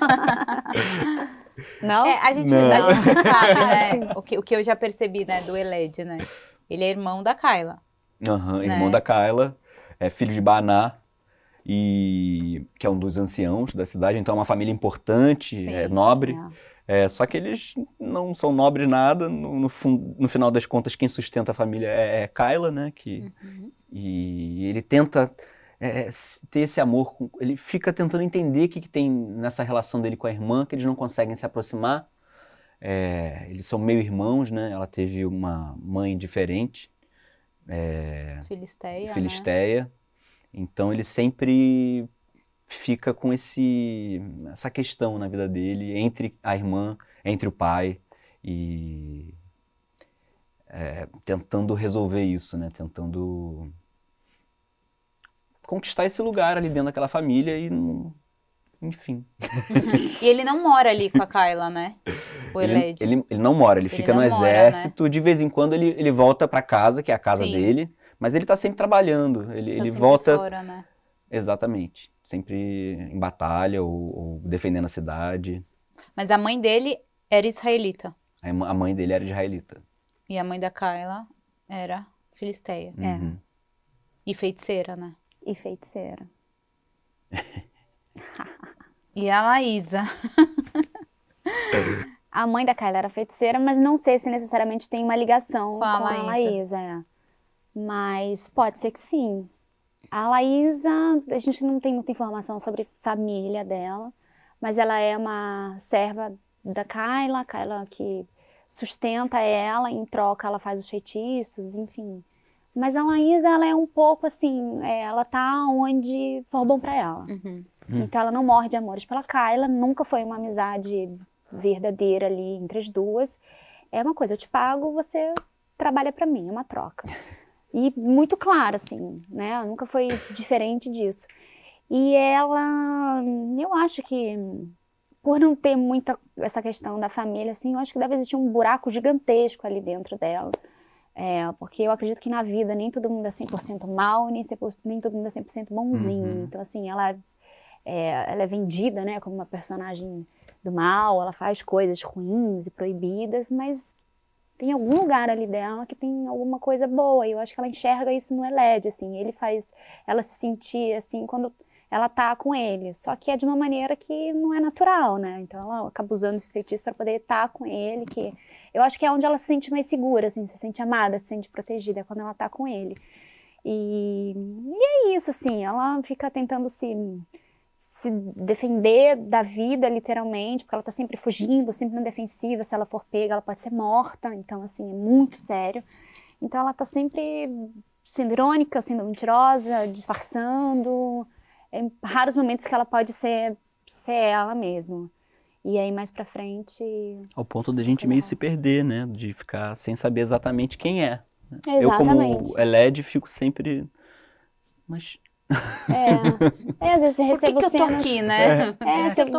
Não? É, a, gente, Não. a gente [laughs] sabe, né? O que, o que eu já percebi, né? Do Eled, né? Ele é irmão da Kyla. Aham, uhum, irmão da Kyla. É filho de Baná, e que é um dos anciãos da cidade. Então é uma família importante, é Sim, é nobre. É, só que eles não são nobres nada. No, no, no, final das contas, quem sustenta a família é, é Kyla, né? Que, uhum. E ele tenta é, é ter esse amor. Com, ele fica tentando entender o que, que tem nessa relação dele com a irmã, que eles não conseguem se aproximar. É, eles são meio irmãos, né? Ela teve uma mãe diferente. É, filisteia. Né? Filisteia. Né? Então ele sempre fica com esse essa questão na vida dele entre a irmã, entre o pai e é, tentando resolver isso, né? Tentando conquistar esse lugar ali dentro daquela família e não... Enfim. [laughs] e ele não mora ali com a Kyla, né? O ele, ele, ele não mora, ele, ele fica no né? exército. né? De vez em quando ele, ele volta para casa, que é a casa Sim. dele. Mas ele tá sempre trabalhando. Ele, tá ele volta. Fora, né? Exatamente. Sempre em batalha ou, ou defendendo a cidade. Mas a mãe dele era israelita. A mãe dele era israelita. E a mãe da Kyla era filisteia. É. Uhum. É. E feiticeira, né? E feiticeira. [laughs] e a Laísa? [laughs] a mãe da Kyla era feiticeira, mas não sei se necessariamente tem uma ligação com a, com Laísa. A Laísa é. Mas pode ser que sim. A Laísa, a gente não tem muita informação sobre família dela, mas ela é uma serva da Kyla, Kyla que sustenta ela, em troca ela faz os feitiços, enfim. Mas a Laís, ela é um pouco assim, é, ela tá onde for bom para ela. Uhum. Hum. Então ela não morre de amores pela Kyla, nunca foi uma amizade verdadeira ali entre as duas. É uma coisa, eu te pago, você trabalha para mim, é uma troca. [laughs] E muito clara, assim, né? Ela nunca foi diferente disso. E ela, eu acho que por não ter muita essa questão da família, assim, eu acho que deve existir um buraco gigantesco ali dentro dela. É, porque eu acredito que na vida nem todo mundo é 100% mal, nem, nem todo mundo é 100% bonzinho. Uhum. Então, assim, ela é, ela é vendida né, como uma personagem do mal, ela faz coisas ruins e proibidas, mas tem algum lugar ali dela que tem alguma coisa boa. E eu acho que ela enxerga isso no Eled, assim. Ele faz ela se sentir, assim, quando ela tá com ele. Só que é de uma maneira que não é natural, né? Então ela acaba usando esse feitiço para poder estar tá com ele, que eu acho que é onde ela se sente mais segura, assim, se sente amada, se sente protegida, é quando ela tá com ele. E, e é isso, assim, ela fica tentando se, se defender da vida, literalmente, porque ela tá sempre fugindo, sempre na defensiva, se ela for pega, ela pode ser morta, então, assim, é muito sério. Então, ela tá sempre sendo irônica, sendo mentirosa, disfarçando, em raros momentos que ela pode ser, ser ela mesma. E aí mais para frente. Ao ponto de a gente meio se perder, né? De ficar sem saber exatamente quem é. Exatamente. Né? Eu, como é LED, fico sempre. Mas. É. é às vezes você recebo Por que, que eu tô aqui, né? É, é, é você vê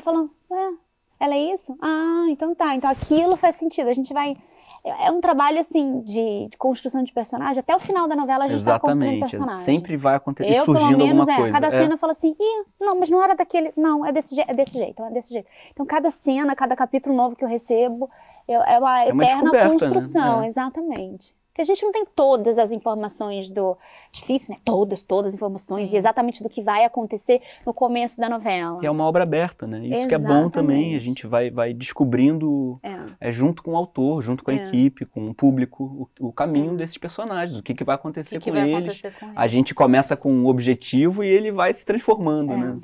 falando... cena e ah, ela é isso? Ah, então tá. Então aquilo faz sentido. A gente vai é, é um trabalho assim de, construção de personagem. Até o final da novela a gente está construindo é, personagem. Sempre vai acontecer eu, surgindo pelo menos, alguma é, coisa. Cada é. cena fala assim, Ih, não, mas não era daquele, não, é desse, é desse jeito, é desse jeito. Então cada cena, cada capítulo novo que eu recebo eu, é uma é eterna uma né? construção, né? exatamente. Porque a gente não tem todas as informações do. Difícil, né? Todas, todas as informações Sim. e exatamente do que vai acontecer no começo da novela. é uma obra aberta, né? Isso exatamente. que é bom também. A gente vai, vai descobrindo é. é junto com o autor, junto com a é. equipe, com o público, o, o caminho é. desses personagens, o que, que vai acontecer, que que com, vai eles. acontecer com eles. A gente começa com um objetivo e ele vai se transformando, é. né?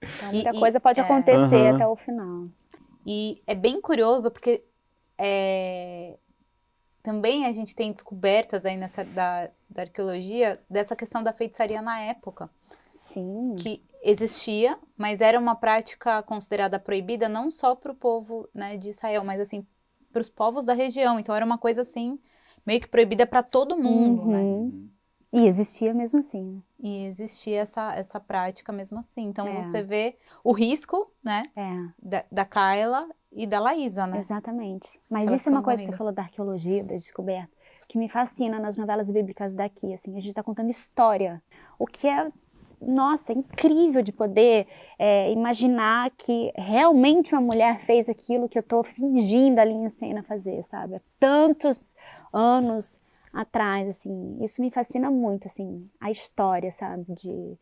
Então, muita e, coisa e, pode é. acontecer uhum. até o final. E é bem curioso porque é, também a gente tem descobertas aí nessa da, da arqueologia dessa questão da feitiçaria na época. Sim. Que existia, mas era uma prática considerada proibida não só para o povo né, de Israel, mas assim para os povos da região. Então era uma coisa assim meio que proibida para todo mundo, né? uhum. né? E existia mesmo assim. Né? E existia essa, essa prática mesmo assim. Então é. você vê o risco, né? É. Da, da Kyla e da Laísa, né? Exatamente. Mas Elas isso é uma coisa que você falou da arqueologia, da descoberta, que me fascina nas novelas bíblicas daqui, assim, a gente está contando história, o que é nossa, é incrível de poder é, imaginar que realmente uma mulher fez aquilo que eu estou fingindo ali em cena fazer, sabe? Há tantos anos atrás, assim, isso me fascina muito, assim, a história, sabe? De,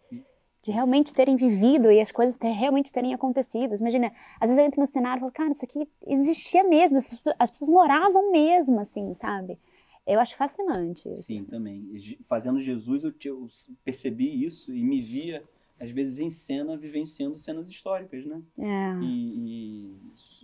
de realmente terem vivido e as coisas ter, realmente terem acontecido. Imagina, às vezes eu entro no cenário e falo, cara, isso aqui existia mesmo, as, as pessoas moravam mesmo, assim, sabe? Eu acho fascinante isso. Sim, assim. também. Fazendo Jesus, eu, eu percebi isso e me via, às vezes, em cena, vivenciando cenas históricas, né? É. E, e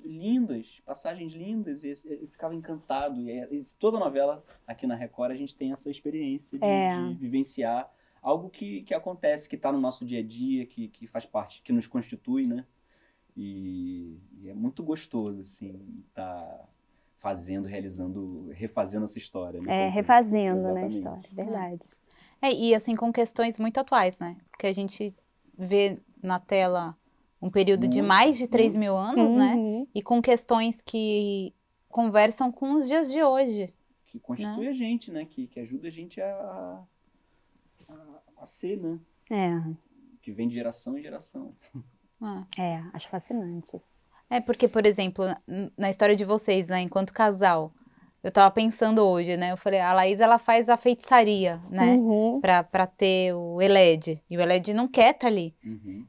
lindas, passagens lindas, e eu ficava encantado. E, é, e, toda novela aqui na Record, a gente tem essa experiência de, é. de vivenciar algo que, que acontece, que está no nosso dia a dia, que, que faz parte, que nos constitui, né? E, e é muito gostoso, assim, estar tá fazendo, realizando, refazendo essa história. Né? É, refazendo, né, a história, é. verdade. É, e assim, com questões muito atuais, né? Porque a gente vê na tela um período muito, de mais de 3 muito. mil anos, né? uhum. né? E com questões que conversam com os dias de hoje. Que constitui né? a gente, né? Que, que ajuda a gente a, a ser, né? É. Que vem de geração em geração. É, é. acho fascinante. É, porque, por exemplo, na história de vocês, né, enquanto casal, eu tava pensando hoje, né? Eu falei, a Laís, ela faz a feitiçaria, né? Uhum. Pra, pra ter o Eled. E o Eled não quer tá ali. Uhum.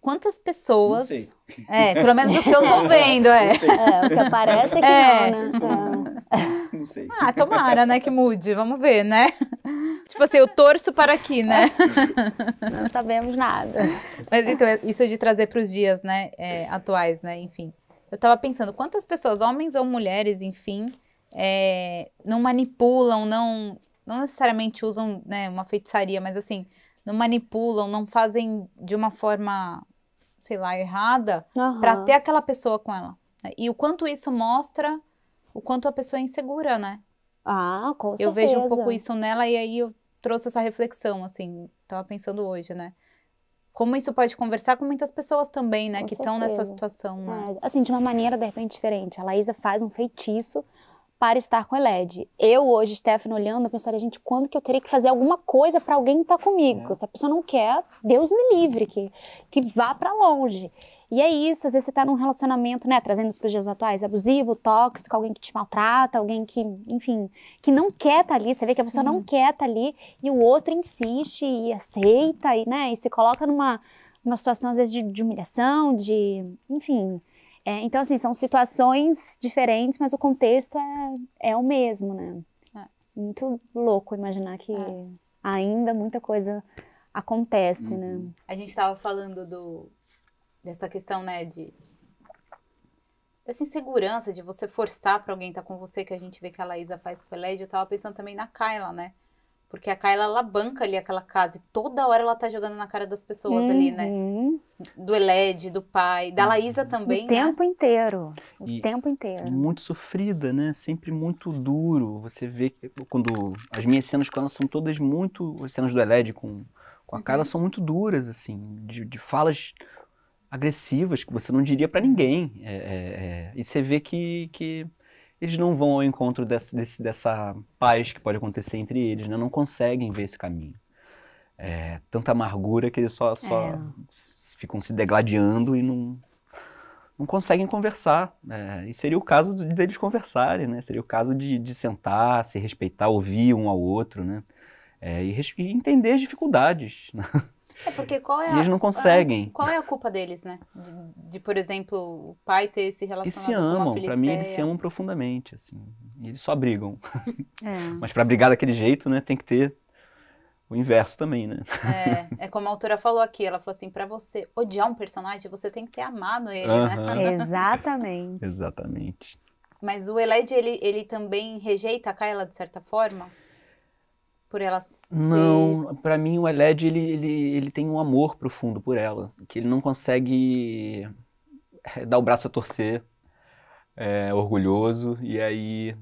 Quantas pessoas. Não sei. É, pelo menos o que eu tô [laughs] vendo, é. É, o que aparece é que é. não, né? [laughs] Não sei. Ah, tomara, né, que mude. Vamos ver, né? [laughs] Tipo assim, eu torço para aqui, né? [laughs] Não sabemos nada. Mas então, isso é de trazer para os dias, né, é, atuais, né, enfim. Eu estava pensando, quantas pessoas, homens ou mulheres, enfim, é, não manipulam, não, não necessariamente usam né, uma feitiçaria, mas assim, não manipulam, não fazem de uma forma, sei lá, errada, uhum. para ter aquela pessoa com ela. Né? E o quanto isso mostra o quanto a pessoa é insegura, né? Ah, com eu certeza. Eu vejo um pouco isso nela e aí eu trouxe essa reflexão, assim, tava pensando hoje, né? Como isso pode conversar com muitas pessoas também, né? Com que estão nessa situação. Né? É, assim, de uma maneira, de repente, diferente. A Laísa faz um feitiço para estar com o LED. Eu hoje, Stefano, olhando, eu pensaria, gente, quando que eu teria que fazer alguma coisa para alguém estar tá comigo? É. Se a pessoa não quer, Deus me livre, que, que vá para longe. E é isso, às vezes você está num relacionamento, né, trazendo para os dias atuais, abusivo, tóxico, alguém que te maltrata, alguém que, enfim, que não quer estar tá ali, você vê que a pessoa Sim. não quer estar tá ali e o outro insiste e aceita e, né, e se coloca numa uma situação às vezes de, de humilhação, de, enfim, é, então, assim, são situações diferentes, mas o contexto é, é o mesmo, né? É. Muito louco imaginar que é. ainda muita coisa acontece, uhum. né? A gente estava falando do, dessa questão, né, de dessa insegurança de você forçar para alguém estar tá com você, que a gente vê que a Laísa faz com a LED, eu tava pensando também na Kyla, né? Porque a Kyla, ela banca ali aquela casa e toda hora ela tá jogando na cara das pessoas uhum. ali, né? Uhum. Do Eled, do pai, da Laísa uhum. também. O né? tempo inteiro. O e tempo inteiro. Muito sofrida, né? Sempre muito duro. Você vê que quando. As minhas cenas com ela são todas muito. As cenas do Eled com, com a uhum. Kyla são muito duras, assim, de, de falas agressivas que você não diria para ninguém. É, é, é, e você vê que, que eles não vão ao encontro desse, desse, dessa paz que pode acontecer entre eles, né? não conseguem ver esse caminho. É, tanta amargura que eles só, é. só ficam se degladiando e não, não conseguem conversar. É, e seria o caso deles conversarem, né? seria o caso de, de sentar, se respeitar, ouvir um ao outro né? e, e entender as dificuldades. Né? [laughs] É porque qual é a, e eles não conseguem. Ah, qual é a culpa deles, né? De, de por exemplo, o pai ter se relacionado eles se amam, com Para mim, eles se amam profundamente, assim. E eles só brigam. É. [laughs] Mas para brigar daquele jeito, né, tem que ter o inverso também, né? É, é como a autora falou aqui, ela falou assim, para você odiar um personagem, você tem que ter amado ele, uh -huh. né? [laughs] Exatamente. Exatamente. Mas o Eled, ele, ele também rejeita a Kyla de certa forma? por ela ser... Não, para mim o Eled ele, ele, ele tem um amor profundo por ela, que ele não consegue eh, dar o braço a torcer, é, orgulhoso, e aí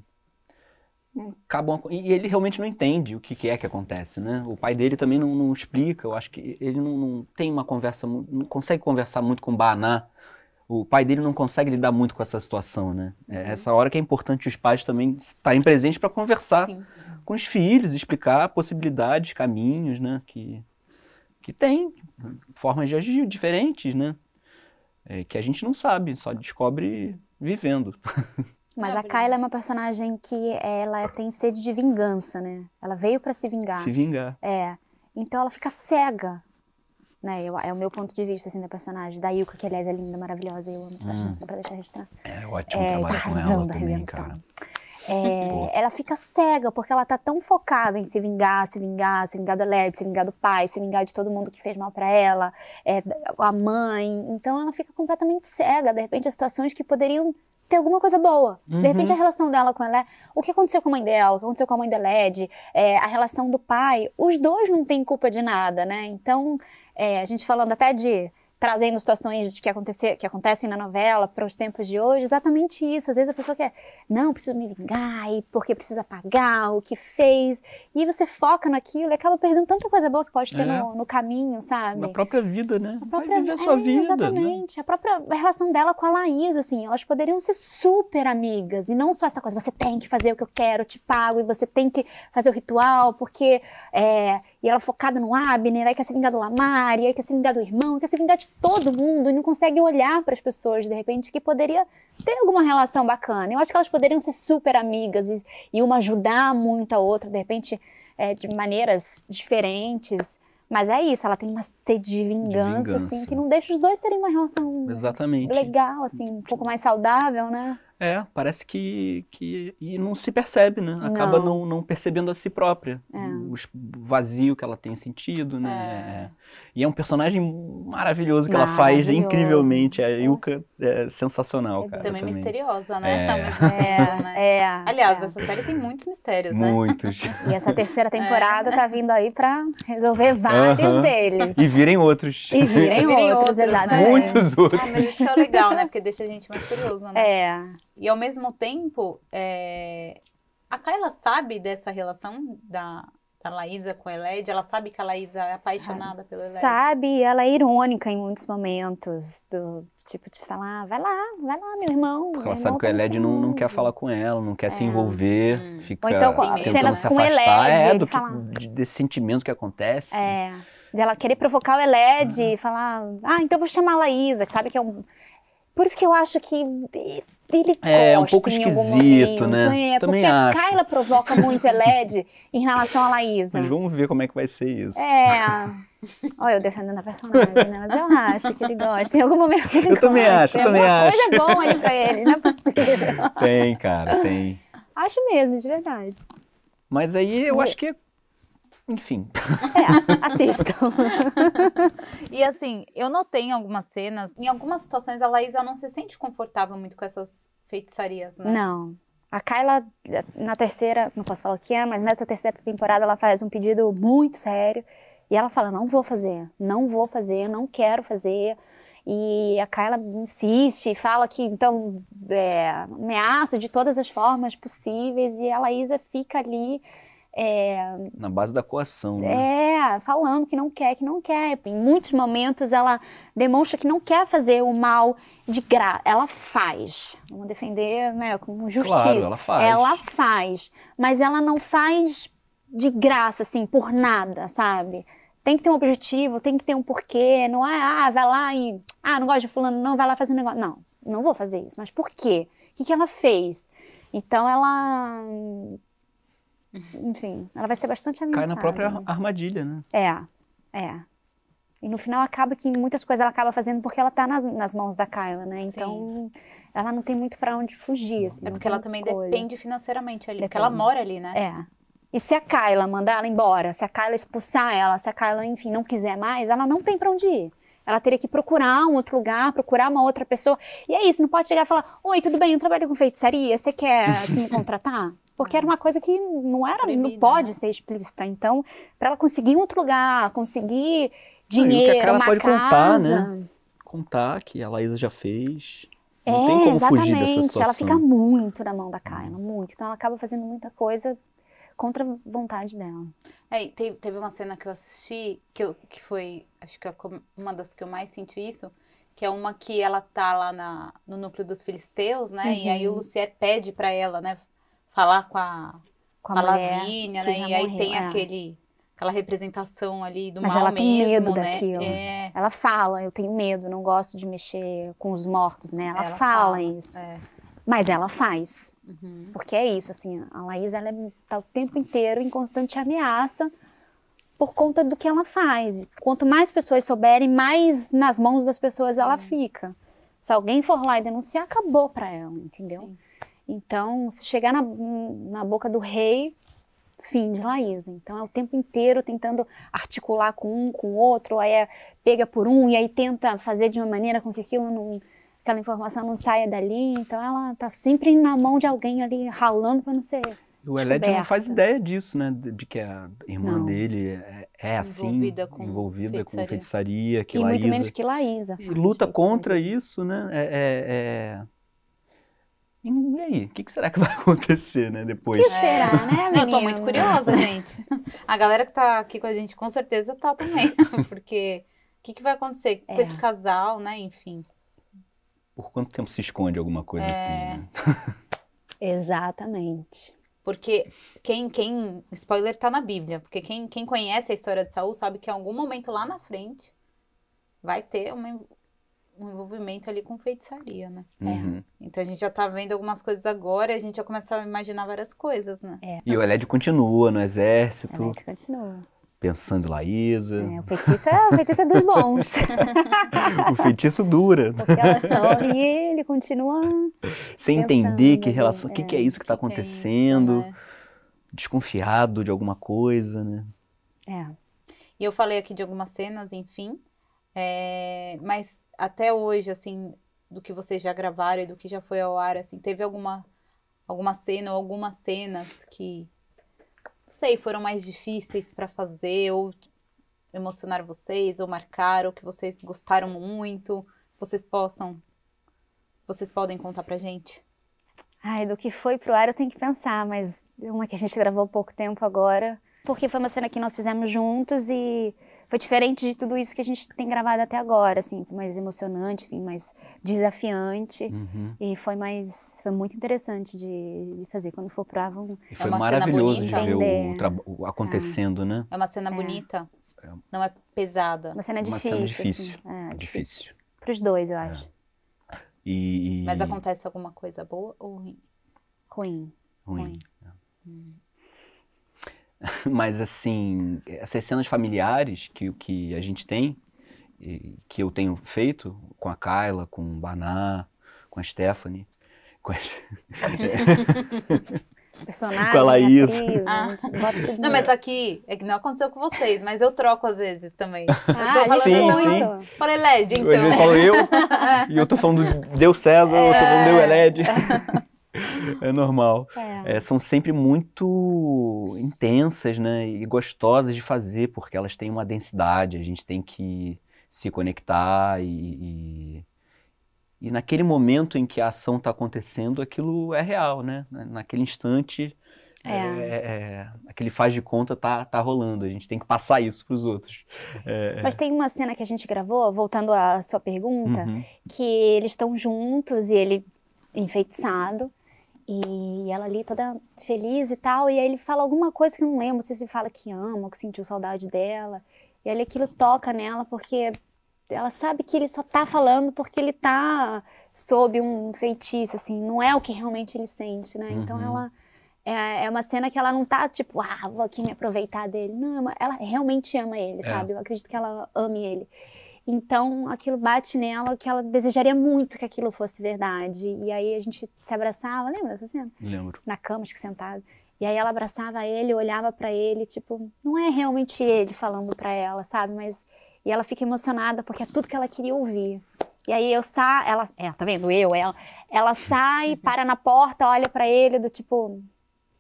hum, acabam e ele realmente não entende o que, é que acontece, né? O pai dele também não, não explica, eu acho que ele não, não tem uma conversa, não consegue conversar muito com o Baná o pai dele não consegue lidar muito com essa situação, né? É, uhum. essa hora que é importante os pais também estarem presentes para conversar Sim. com os filhos, explicar possibilidades, caminhos, né? Que, que tem, formas de agir diferentes, né? É, que a gente não sabe, só descobre vivendo. [laughs] Mas a Kyla é uma personagem que ela tem sede de vingança, né? Ela veio para se vingar. Se vingar. É. Então ela fica cega né? Eu, é o meu ponto de vista, assim, da personagem. Da Yuka, que aliás é linda, maravilhosa, eu amo hum. só pra deixar registrado. É ótimo é, trabalhar com ela também, tá cara. É, ela fica cega, porque ela tá tão focada em se vingar, se vingar, se vingar do Led, se vingar do pai, se vingar de todo mundo que fez mal para ela, é, a mãe. Então ela fica completamente cega, de repente, as situações que poderiam ter alguma coisa boa. Uhum. De repente, a relação dela com ela, é, o que aconteceu com a mãe dela, o que aconteceu com a mãe da Led, é, a relação do pai, os dois não têm culpa de nada, né? Então, é, a gente falando até de trazendo situações de que, acontecer, que acontecem na novela para os tempos de hoje, exatamente isso. Às vezes a pessoa quer, não, preciso me vingar, e porque precisa pagar o que fez. E você foca naquilo e acaba perdendo tanta coisa boa que pode ter é. no, no, caminho, sabe? Na própria vida, né? A própria, Vai viver a sua é, vida. Né? Exatamente. Né? A própria relação dela com a Laís, assim, elas poderiam ser super amigas. E não só essa coisa, você tem que fazer o que eu quero, eu te pago, e você tem que fazer o ritual, porque... É, e ela focada no Abner, aí quer se vingar do Lamar, aí quer se vingar do irmão, quer se vingar de todo mundo, e não consegue olhar para as pessoas, de repente, que poderia ter alguma relação bacana. Eu acho que elas poderiam ser super amigas e, e uma ajudar muito a outra, de repente, é, de maneiras diferentes. Mas é isso, ela tem uma sede de vingança, de vingança. assim, que não deixa os dois terem uma relação Exatamente. legal, assim, um pouco mais saudável, né? É, parece que, que e não se percebe, né? Acaba não, não, não percebendo a si própria. É. O vazio que ela tem sentido, né? É. é, é. E é um personagem maravilhoso que maravilhoso. ela faz incrivelmente. É, a Yuka é sensacional, é cara. Também, também, misteriosa, né? É. Tá misteriosa, né? é, é. Aliás, é. essa série tem muitos mistérios, né? Muitos. [laughs] E essa terceira temporada tá vindo aí pra resolver vários uh -huh. deles. E virem outros. E virem, [laughs] virem outros, outros né? exatamente. Muitos outros. Ah, mas isso é tá legal, né? Porque deixa a gente mais curioso, né? É. E ao mesmo tempo, é, a Kyla sabe dessa relação da a Laísa com a Elédia? Ela sabe que a Laísa é apaixonada pela Elédia? Sabe, ela é irônica em muitos momentos, do tipo de falar, vai lá, vai lá, meu irmão. Porque ela sabe que a tá Elédia não, não quer assim. falar com ela, não quer é. se envolver, hum. fica Ou então, tentando se afastar com afastar, é, do que, desse sentimento que acontece. É, de ela querer provocar o Elédia e uhum. falar, ah, então vou chamar a Laísa, que sabe que é um... Por isso que eu acho que ele é, um pouco esquisito, né? É, Também porque acho. a Kyla provoca muito Eled em relação a Laísa. Mas vamos ver como é que vai ser isso. É. Olha, eu defendendo a personagem, né? Mas eu acho que ele gosta. Em algum momento ele Eu gosta. também acho, eu é também acho. ali pra ele, não é possível. Tem, cara, tem. Acho mesmo, de verdade. Mas aí eu acho que enfim. É, assistam. [laughs] e assim, eu notei em algumas cenas, em algumas situações a Laísa não se sente confortável muito com essas feitiçarias, né? Não. A Kyla, na terceira, não posso falar o que é, mas nessa terceira temporada ela faz um pedido muito sério. E ela fala, não vou fazer, não vou fazer, não quero fazer. E a Kyla insiste, fala que então é, ameaça de todas as formas possíveis. E a Laísa fica ali é, Na base da coação, né? É, falando que não quer, que não quer. Em muitos momentos ela demonstra que não quer fazer o mal de graça. Ela faz. Vamos defender, né, como justiça. Claro, ela faz. Ela faz. Mas ela não faz de graça, assim, por nada, sabe? Tem que ter um objetivo, tem que ter um porquê. Não é, ah, vai lá e. Ah, não gosto de Fulano, não, vai lá fazer um negócio. Não, não vou fazer isso. Mas por quê? O que, que ela fez? Então ela enfim, ela vai ser bastante ameaçada. Cai na própria né? armadilha, né? É, é. E no final acaba que muitas coisas ela acaba fazendo porque ela está nas, nas, mãos da Kyla, né? Então Sim. ela não tem muito para onde fugir, assim. É porque ela também escolha. depende financeiramente ali, depende. porque ela mora ali, né? É. E se a Kyla mandar ela embora, se a Kyla expulsar ela, se a Kyla, enfim, não quiser mais, ela não tem para onde ir. Ela teria que procurar um outro lugar, procurar uma outra pessoa. E é isso, não pode chegar e falar: Oi, tudo bem, eu trabalho com feitiçaria, você quer me contratar? [laughs] porque era uma coisa que não era, não pode né? ser explícita. Então, para ela conseguir outro lugar, conseguir dinheiro, ah, e o que ela pode casa... contar, né? Contar que a Laísa já fez. Não é, tem como exatamente. fugir dessa situação. Ela fica muito na mão da Kaina, hum. muito. Então ela acaba fazendo muita coisa contra a vontade dela. É, teve, teve uma cena que eu assisti, que, eu, que foi, acho que é uma das que eu mais senti isso, que é uma que ela tá lá na, no núcleo dos filisteus, né? Uhum. E aí o uhum. Lucier pede para ela, né? falar com a, com a, a Lavínia, né? E aí tem é. aquele, aquela representação ali do Mas mal ela tem mesmo, medo né? daquilo. É. Ela fala, eu tenho medo, não gosto de mexer com os mortos, né? Ela, ela fala, fala, isso. É. Mas ela faz. Uhum. Porque é isso, assim, a Laís, ela é, tá o tempo inteiro em constante ameaça por conta do que ela faz. Quanto mais pessoas souberem, mais nas mãos das pessoas Sim. ela fica. Se alguém for lá e denunciar, acabou para ela, entendeu? Sim. Então, se chegar na, na boca do rei, fim de Laís. Então é o tempo inteiro tentando articular com um, com o outro, aí é, pega por um e aí tenta fazer de uma maneira com que aquilo não, aquela informação não saia dali. Então ela está sempre na mão de alguém ali ralando para não ser. O Eled não faz ideia disso, né? De que a irmã não. dele é, é, assim, envolvida com, envolvida feitiçaria. com feitiçaria, que e Laísa. Muito menos que Laísa. E luta tipo assim. contra isso, né? é, é, é e aí, o que, que, será que vai [laughs] acontecer, né, depois? O que será, é. né, Lívia? Eu tô muito curiosa, gente. A galera que tá aqui com a gente com certeza tá também, [laughs] porque o que, que, vai acontecer é. com esse casal, né, enfim. Por quanto tempo se esconde alguma coisa é... assim, né? Exatamente. Porque quem, quem, spoiler tá na Bíblia, porque quem, quem conhece a história de Saul sabe que em algum momento lá na frente vai ter uma, um envolvimento ali com feitiçaria, né? Uhum. É. Então a gente já tá vendo algumas coisas agora e a gente já começa a imaginar várias coisas, né? É. E o Elédio continua no exército. O continua. Pensando em Laísa. É, o, feitiço é, o feitiço é dos bons. [laughs] o feitiço dura. Né? Porque ela são, e ele continua. Sem entender que relação. O é, é. Tá que, que, é isso que, que tá acontecendo? Né? Desconfiado de alguma coisa, né? É. E eu falei aqui de algumas cenas, enfim, é, mas até hoje, assim, do que vocês já gravaram e do que já foi ao ar, assim, teve alguma, alguma cena ou algumas cenas que, não sei, foram mais difíceis para fazer ou emocionaram vocês ou marcaram, que vocês gostaram muito, vocês possam, vocês podem contar pra gente? Ai, do que foi pro ar eu tenho que pensar, mas uma que a gente gravou há pouco tempo agora, porque foi uma cena que nós fizemos juntos e foi diferente de tudo isso que a gente tem gravado até agora, assim, foi mais emocionante, enfim, mais desafiante uhum. e foi mais, foi muito interessante de, de fazer quando for prova. Um, e é foi é maravilhoso de ver o, o é. acontecendo, é. né? É uma cena é. bonita, é não é pesada. Uma cena difícil. Uma cena difícil. Assim. É, difícil. Para os dois, eu acho. E, e... Mas acontece alguma coisa boa ou ruim? Ruim. Ruim. ruim. Hum. [laughs] Mas, assim, essas cenas familiares que, que a gente tem, que eu tenho feito com a Kyla, com o Baná, com a Stephanie, com a... [laughs] Personagem, com a Laís. Atriz, ah. Não, mas aqui, é que não aconteceu com vocês, mas eu troco às vezes também. Ah, eu tô sim, muito. sim. Falei LED, então. Eu, falo eu, [laughs] e eu tô falando Deu César, é... eu tô falando Deu é. Led é normal. [laughs] É. É, são sempre muito intensas, né? E gostosas de fazer, porque elas têm uma densidade, a gente tem que se conectar e. e... E naquele momento em que a ação está acontecendo, aquilo é real, né? Naquele instante, é. é. É, é, aquele faz de conta tá, tá rolando, a gente tem que passar isso para os outros. É, é. Mas tem uma cena que a gente gravou, voltando à sua pergunta, uhum. que eles estão juntos e ele enfeitiçado, e ela ali toda feliz e tal, e aí ele fala alguma coisa que eu não lembro, não sei se fala que ama, que sentiu saudade dela. E ali aquilo toca nela, porque ela sabe que ele só tá falando porque ele tá sob um feitiço, assim, não é o que realmente ele sente, né? Então uhum. Então ela é, é, uma cena que ela não tá tipo, ah, vou aqui me aproveitar dele. Não, é ela realmente ama ele, é. sabe? Eu acredito que ela ame ele. Então aquilo bate nela que ela desejaria muito que aquilo fosse verdade. E aí a gente se abraçava, lembra essa cena? Lembro. Na cama, acho que sentado. E aí ela abraçava ele, olhava para ele, tipo, não é realmente ele falando para ela, sabe? Mas e ela fica emocionada porque é tudo que ela queria ouvir. E aí eu sa, ela, é, tá vendo? Eu, ela, ela sai, [laughs] para na porta, olha para ele do tipo, o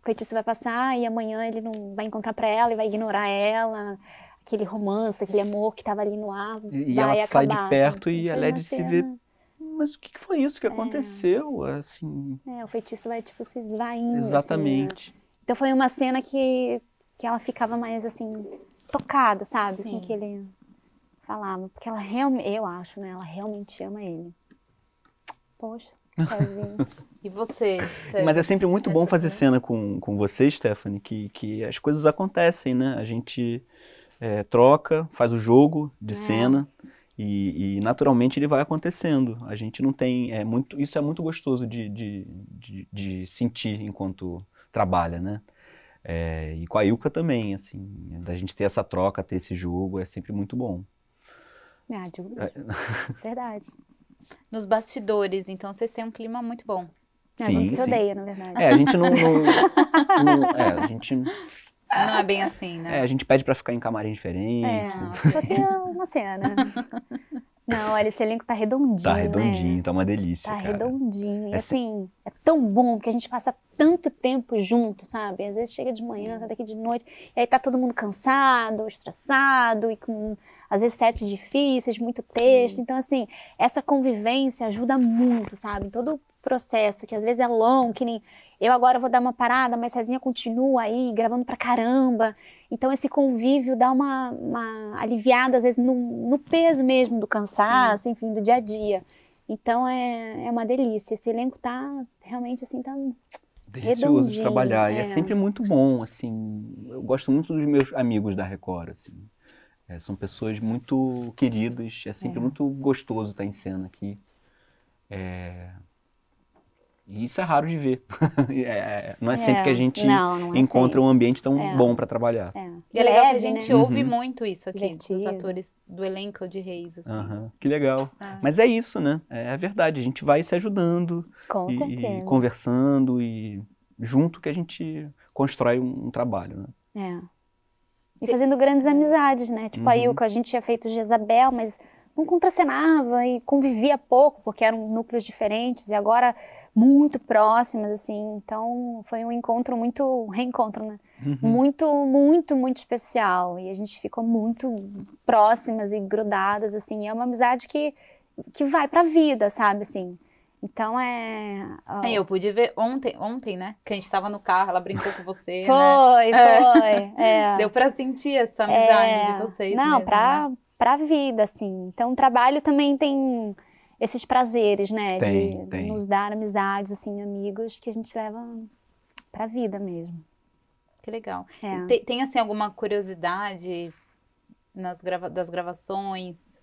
feitiço vai passar e amanhã ele não vai encontrar para ela e vai ignorar ela aquele romance, aquele amor que estava ali no ar. E, ela acabar, sai de perto assim, e a Led se vê. Mas o que foi isso que é. aconteceu? Assim. É, o feitiço vai tipo se esvaindo. Exatamente. Assim, né? Então foi uma cena que, que ela ficava mais assim tocada, sabe, Sim. com o que ele falava, porque ela realmente, eu acho, né, ela realmente ama ele. Poxa. [laughs] e você, você, Mas é sempre muito bom fazer cena com, com você, Stephanie, que, que as coisas acontecem, né? A gente é, troca, faz o jogo de é. cena e, e, naturalmente ele vai acontecendo. A gente não tem. É muito, isso é muito gostoso de, de, de, de sentir enquanto trabalha, né? É, e com a Ilka também, assim, da gente ter essa troca, ter esse jogo, é sempre muito bom. Ah, é, é. [laughs] Verdade. Nos bastidores, então vocês têm um clima muito bom. Sim, ah, a gente se sim. odeia, na verdade. É, a gente não. não, não [laughs] é, a gente não é bem assim, né? É, a gente pede para ficar em camarim diferente. É, só que é uma cena. Né? [laughs] Não, olha, esse elenco tá redondinho. Tá redondinho, né? tá uma delícia. Tá cara. redondinho. E assim, é tão bom que a gente passa tanto tempo junto, sabe? Às vezes chega de manhã, tá daqui de noite, e aí tá todo mundo cansado, estressado, e com, às vezes, sete difíceis, muito texto. Sim. Então, assim, essa convivência ajuda muito, sabe? Todo processo, que às vezes é longo, que nem eu agora vou dar uma parada, mas Cezinha continua aí gravando pra caramba. Então esse convívio dá uma, uma aliviada, às vezes, no, no, peso mesmo do cansaço, Sim. enfim, do dia a dia. Então é, é uma delícia. Esse elenco tá realmente assim, tá delicioso de trabalhar. É. E é sempre muito bom, assim. Eu gosto muito dos meus amigos da Record, assim. É, são pessoas muito queridas. É sempre é. muito gostoso estar em cena aqui. É, e isso é raro de ver. [laughs] É, é, não é, é, sempre que a é, gente não, não é encontra sempre. um ambiente tão é. bom para trabalhar. E é legal que a gente né? ouve uhum. muito isso aqui Divertido. dos atores do elenco de Reis. Assim. Uhum. Que legal. Ah. Mas é isso, né? É a verdade. A gente vai se ajudando. Com e, certeza. E conversando e junto que a gente constrói um, um trabalho, né? É. E fazendo grandes amizades, né? Tipo uhum. a Ilka, a gente tinha feito de Isabel mas não contracenava e convivia pouco, porque eram núcleos diferentes. E agora muito próximas, assim. Então, foi um encontro muito, reencontro, né? Uhum. Muito, muito, muito especial. E a gente ficou muito próximas e grudadas, assim. E é uma amizade que, que vai pra vida, sabe, assim. Então é... Oh. Eu pude ver ontem, ontem, né? Que a gente tava no carro, ela brincou com você, né? Foi, né? [laughs] foi, é. Deu pra sentir essa amizade é. de vocês Não, mesmo, pra, né? pra vida, assim. Então o trabalho também tem esses prazeres, né? Tem, de tem. nos dar amizades, assim, amigos que a gente leva pra vida mesmo. Que legal. É. Tem, tem, assim, alguma curiosidade nas grava das gravações?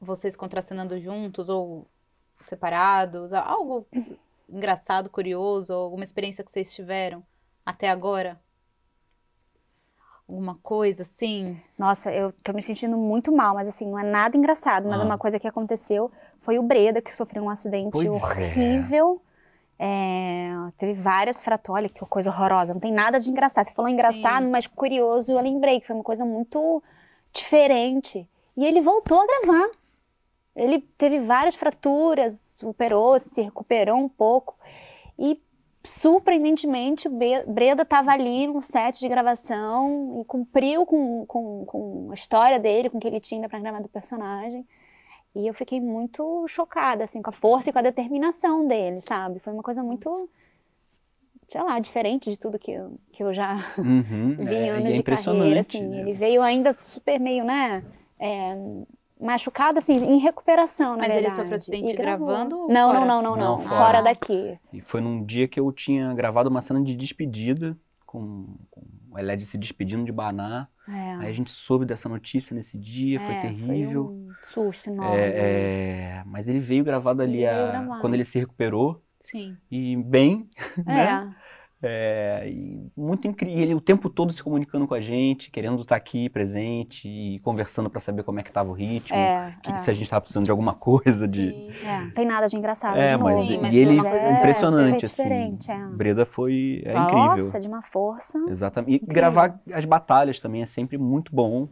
Vocês contracenando juntos ou separados? Algo engraçado, curioso? Alguma experiência que vocês tiveram até agora? alguma coisa assim? Nossa, eu tô me sentindo muito mal, mas assim, não é nada engraçado, mas ah. uma coisa que aconteceu foi o Breda que sofreu um acidente pois é. horrível. É. É, teve várias fraturas olha que coisa horrorosa, não tem nada de engraçado. Você falou engraçado, Sim. mas curioso, eu lembrei que foi uma coisa muito diferente. E ele voltou a gravar. Ele teve várias fraturas, superou, se recuperou um pouco. E surpreendentemente, Breda estava ali no set de gravação e cumpriu com, com, com a história dele, com o que ele tinha para gravar do personagem. E eu fiquei muito chocada, assim, com a força e com a determinação dele, sabe? Foi uma coisa muito, sei lá, diferente de tudo que eu, que eu já uhum, [laughs] vi em é, anos é de carreira, assim. Né? Ele veio ainda super meio, né? É, machucado, assim, em recuperação, na Mas verdade. ele sofreu acidente gravando? Não, não, não, não, não, Fora. fora daqui. E foi num dia que eu tinha gravado uma cena de despedida, com, com o Eled se despedindo de Baná. É. Aí a gente soube dessa notícia nesse dia, é, foi terrível. Foi um susto é, enorme. É, mas ele veio gravado ali ele a, veio quando ele se recuperou. Sim. E bem, é. né? É, muito incrível, ele o tempo todo se comunicando com a gente, querendo estar aqui presente e conversando para saber como é que estava o ritmo, é, que, é. se a gente estava precisando de alguma coisa. Sim. de é. Tem nada de engraçado. É, mas, Sim, mas, e ele é impressionante. assim. É. Breda foi é incrível. Nossa, de uma força. Exatamente. E incrível. gravar as batalhas também é sempre muito bom,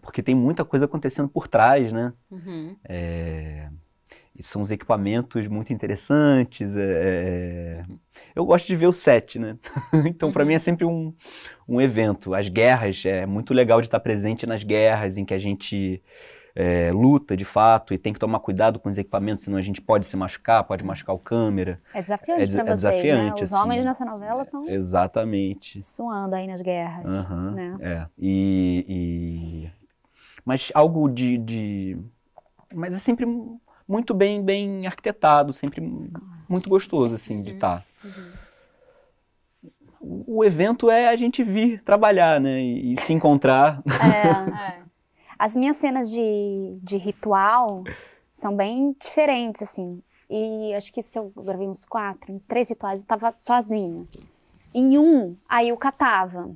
porque tem muita coisa acontecendo por trás, né? Uhum. É e são uns equipamentos muito interessantes. É, é, é... Eu gosto de ver o set, né? [laughs] então, para mim, é uhum. sempre um, um evento. As guerras, é muito legal de estar presente nas guerras em que a gente é, luta de fato e tem que tomar cuidado com os equipamentos, senão a gente pode se machucar, pode machucar o câmera. É desafiante é, para é vocês, né? desafiante, né? Os assim, homens nessa novela estão... É, exatamente. Suando aí nas guerras, né? É, e, e... Mas algo de, de... Mas é sempre muito bem bem arquitetado, sempre muito gostoso assim de estar. Uhum. Tá. Uhum. O evento é a gente vir trabalhar, né, e, e se encontrar. É, [laughs] é. As minhas cenas de, de ritual são bem diferentes assim. E acho que se eu gravei uns quatro, três rituais, eu estava sozinha. Em um, aí eu catava.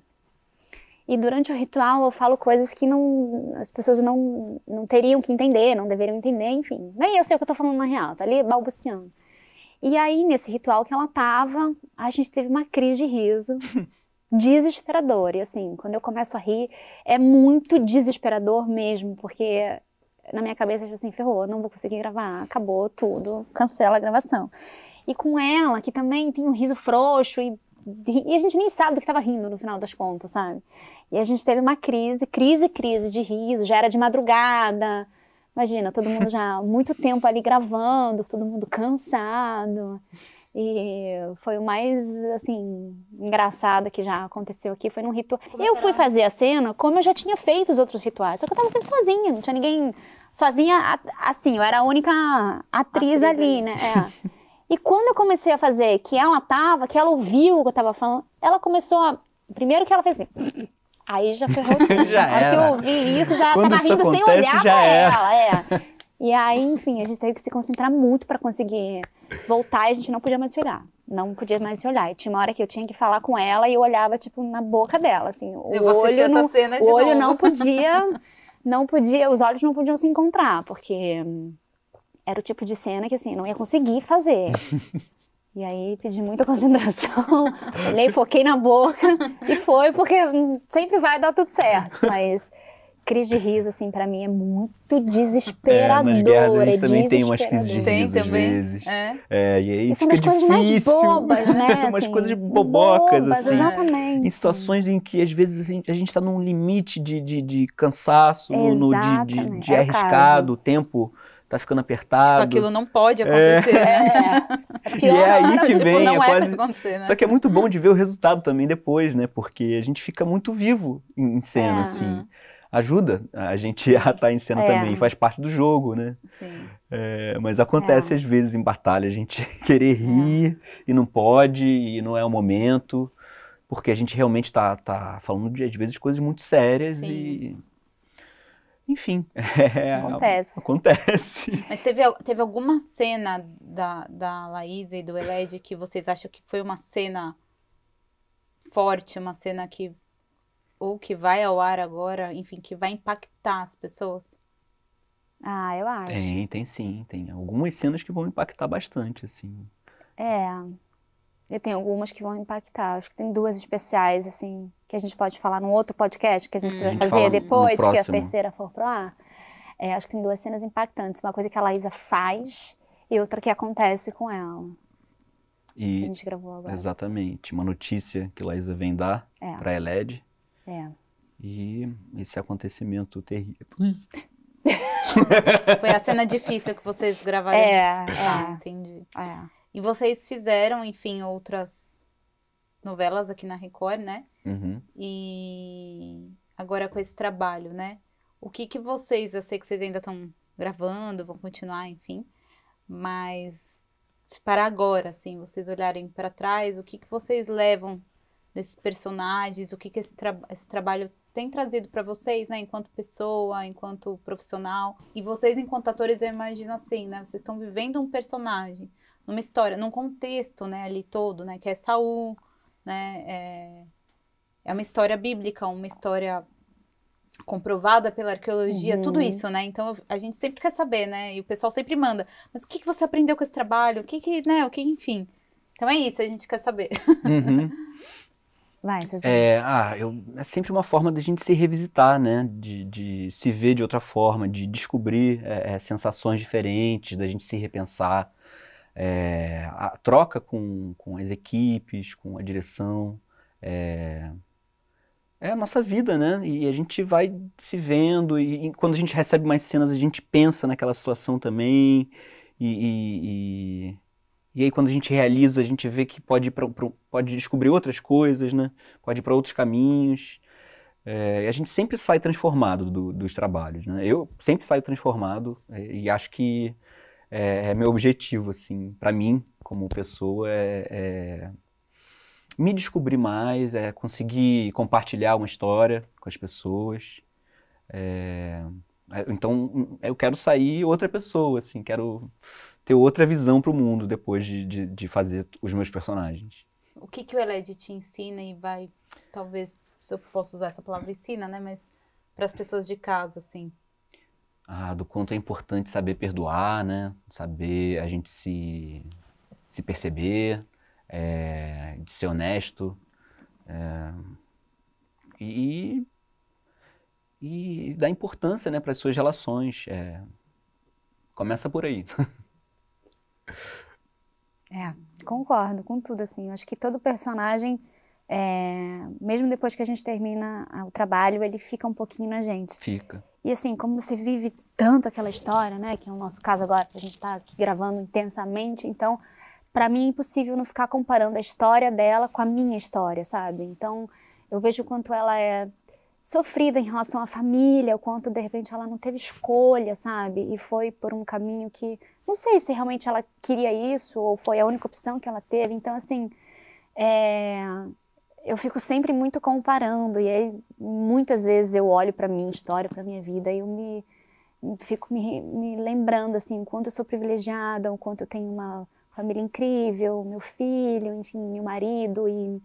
E durante o ritual eu falo coisas que não, as pessoas não, não teriam que entender, não deveriam entender, enfim. Nem eu sei o que eu tô falando na real, tá ali balbuciando. E aí, nesse ritual que ela tava, a gente teve uma crise de riso [laughs] desesperador. E assim, quando eu começo a rir, é muito desesperador mesmo, porque na minha cabeça eu assim, ferrou, não vou conseguir gravar, acabou tudo, cancela a gravação. E com ela, que também tem um riso frouxo e e a gente nem sabe do que estava rindo no final das contas, sabe? E a gente teve uma crise, crise, crise de riso, já era de madrugada. Imagina, todo mundo já há muito [laughs] tempo ali gravando, todo mundo cansado. E foi o mais, assim, engraçado que já aconteceu aqui, foi num ritual. É eu fui fazer a cena como eu já tinha feito os outros rituais, só que eu tava sempre sozinha, não tinha ninguém... Sozinha, assim, eu era a única atriz, atriz ali, né? É. [laughs] E quando eu comecei a fazer, que ela tava, que ela ouviu o que eu tava falando, ela começou a. Primeiro que ela fez assim. [clears throat] Aí já ferrou [laughs] já a Aí que eu ouvi isso, já Quando tava rindo acontece, sem olhar pra era. ela. É. E aí, enfim, a gente teve que se concentrar muito para conseguir voltar e a gente não podia mais se olhar. Não podia mais se olhar. E tinha uma hora que eu tinha que falar com ela e eu olhava, tipo, na boca dela, assim. O eu vou olho não, O olho novo. não podia, não podia, os olhos não podiam se encontrar, porque era o tipo de cena que assim, não ia conseguir fazer. [laughs] E aí pedi muita concentração, [laughs] olhei, foquei na boca e foi, porque sempre vai dar tudo certo. Mas crise de riso, assim, pra mim é muito desesperadora. É, nas guerras a gente é também tem umas crises de riso, tem, às também. vezes. É. é e aí e são umas difícil. coisas mais bobas, né? [laughs] umas assim, coisas bobocas, bobas, assim. Exatamente. Em situações em que, às vezes, assim, a gente tá num limite de, de, de cansaço, no, de, de, de arriscado, o tempo tá ficando tipo, apertado. Tipo, aquilo não pode é. acontecer. Né? É. É. [laughs] e é aí que vem. Tipo, não é, quase... acontecer, né? Só que é muito bom de ver o resultado também depois, né? Porque a gente fica muito vivo em cena, é. assim. Ajuda a gente [laughs] a estar tá em cena é. também, faz parte do jogo, né? Sim. É, mas acontece às vezes em batalha, a gente [laughs] querer rir e não pode, e não é o momento, porque a gente realmente está tá falando de, às vezes, coisas muito sérias Sim. e enfim. [laughs] É, acontece. Acontece. [laughs] Mas teve, teve alguma cena da, da Laísa e do Eled que vocês acham que foi uma cena forte, uma cena que. ou que vai ao ar agora, enfim, que vai impactar as pessoas? Ah, eu acho. Tem, tem sim, tem algumas cenas que vão impactar bastante, assim. É. E tem algumas que vão impactar. Acho que tem duas especiais, assim, que a gente pode falar num outro podcast que a gente hum. vai fazer gente depois que a terceira for pro ar. É, acho que tem duas cenas impactantes. Uma coisa que a Laísa faz e outra que acontece com ela. E, a gente gravou agora. Exatamente. Uma notícia que Laísa vem dar é. para Eled. É. E esse acontecimento terrível. [laughs] Foi a cena difícil que vocês gravaram. É, ah, é. Ah, entendi. É. E vocês fizeram, enfim, outras novelas aqui na Record, né? Uhum. E agora com esse trabalho, né? O que que vocês, eu sei que vocês ainda estão gravando, vão continuar, enfim, mas para agora, assim, vocês olharem para trás, o que que vocês levam desses personagens, o que que esse, tra esse trabalho tem trazido para vocês, né, enquanto pessoa, enquanto profissional, e vocês enquanto atores, eu imagino assim, né, vocês estão vivendo um personagem, numa história, num contexto, né, ali todo, né, que é Saul, né, é, é uma história bíblica, uma história comprovada pela arqueologia, uhum. tudo isso, né? Então a gente sempre quer saber, né? E o pessoal sempre manda, mas o que, que você aprendeu com esse trabalho? O que, que né? O que, enfim? Então é isso, a gente quer saber. Uhum. [laughs] Vai, César. É, ah, eu, é sempre uma forma da gente se revisitar, né? De, de se ver de outra forma, de descobrir é, é, sensações diferentes, da gente se repensar é, a troca com, com as equipes, com a direção. É, é a nossa vida, né? E a gente vai se vendo, e, e, quando a gente recebe mais cenas, a gente pensa naquela situação também. E, e, e aí, quando a gente realiza, a gente vê que pode, ir pra, pra pode descobrir outras coisas, né? Pode ir para outros caminhos. É, a gente sempre sai transformado do, dos trabalhos, né? Eu sempre saio transformado é, e acho que é, é meu objetivo, assim, para mim, como pessoa, é, é, me descobrir mais, é conseguir compartilhar uma história com as pessoas. É, é então, hum, eu quero sair outra pessoa, assim, quero ter outra visão para o mundo depois de, de, de, fazer os meus personagens. O que, que o Eled te ensina e vai, talvez, se eu posso usar essa palavra ensina, né, mas para as pessoas de casa, assim, ah, do quanto é importante saber perdoar, né? Saber a gente se, se perceber, é, de ser honesto. É, e, e dar importância né, para as suas relações. É, começa por aí. [laughs] é, concordo com tudo. Assim. Eu acho que todo personagem é, mesmo depois que a gente termina o trabalho, ele fica um pouquinho na gente. Fica. E assim, como você vive tanto aquela história, né, que é o nosso caso agora, a gente está aqui gravando intensamente, então para mim é impossível não ficar comparando a história dela com a minha história, sabe? Então eu vejo o quanto ela é sofrida em relação à família, o quanto de repente ela não teve escolha, sabe? E foi por um caminho que não sei se realmente ela queria isso ou foi a única opção que ela teve. Então assim, é, eu fico sempre muito comparando e aí muitas vezes eu olho para minha história, para minha vida e eu me fico me, me lembrando assim, o quanto eu sou privilegiada, o quanto eu tenho uma família incrível, meu filho, enfim, meu marido e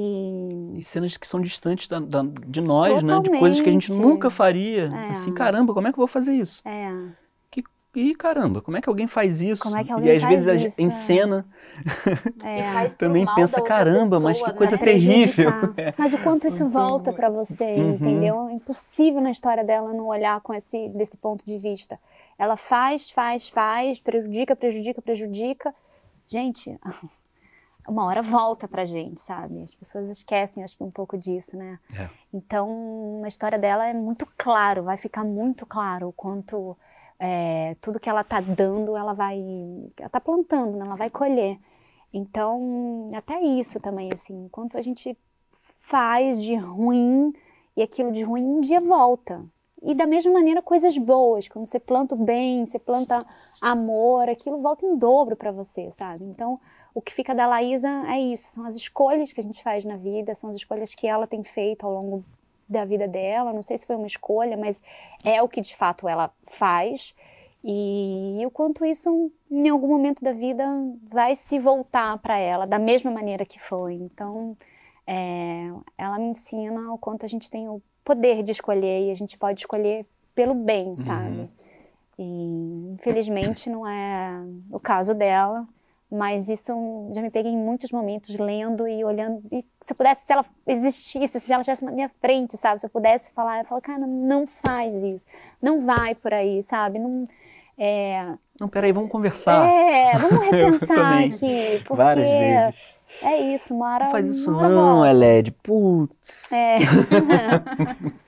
e, e cenas que são distantes da, da, de nós, Totalmente. né? De coisas que a gente nunca faria. Assim, é. Assim, caramba, como é que eu vou fazer isso? É. E caramba, como é que alguém faz isso? Como é que alguém é. e às faz vezes isso, em cena é. também pensa, caramba, pessoa, mas que coisa né? terrível. [laughs] É. Mas o quanto isso volta para você, uhum. entendeu? É impossível na história dela não olhar com esse desse ponto de vista. Ela faz, faz, faz, prejudica, prejudica, prejudica. Gente, [laughs] uma hora volta pra gente, sabe? As pessoas esquecem, acho que um pouco disso, né? É. Então, na história dela é muito claro, vai ficar muito claro o quanto é, tudo que ela está dando, ela vai, ela está plantando, né? ela vai colher. Então, até isso também, assim, enquanto a gente faz de ruim e aquilo de ruim um dia volta. E da mesma maneira, coisas boas, quando você planta o bem, você planta amor, aquilo volta em dobro para você, sabe? Então, o que fica da Laísa é isso, são as escolhas que a gente faz na vida, são as escolhas que ela tem feito ao longo da vida dela, não sei se foi uma escolha, mas é o que de fato ela faz. E o quanto isso, em algum momento da vida, vai se voltar para ela, da mesma maneira que foi. Então, é, ela me ensina o quanto a gente tem o poder de escolher e a gente pode escolher pelo bem, uhum. sabe? Uhum. E, infelizmente, não é o caso dela. Mas isso já me peguei em muitos momentos lendo e olhando. E se eu pudesse, se ela existisse, se ela estivesse na minha frente, sabe? Se eu pudesse falar, eu falo, cara, não faz isso. Não vai por aí, sabe? Não. É, não, peraí, vamos conversar. É, vamos [laughs] repensar aqui. Porque Várias vezes. É isso, Mara. Não faz isso não, é LED. Putz. É. [laughs]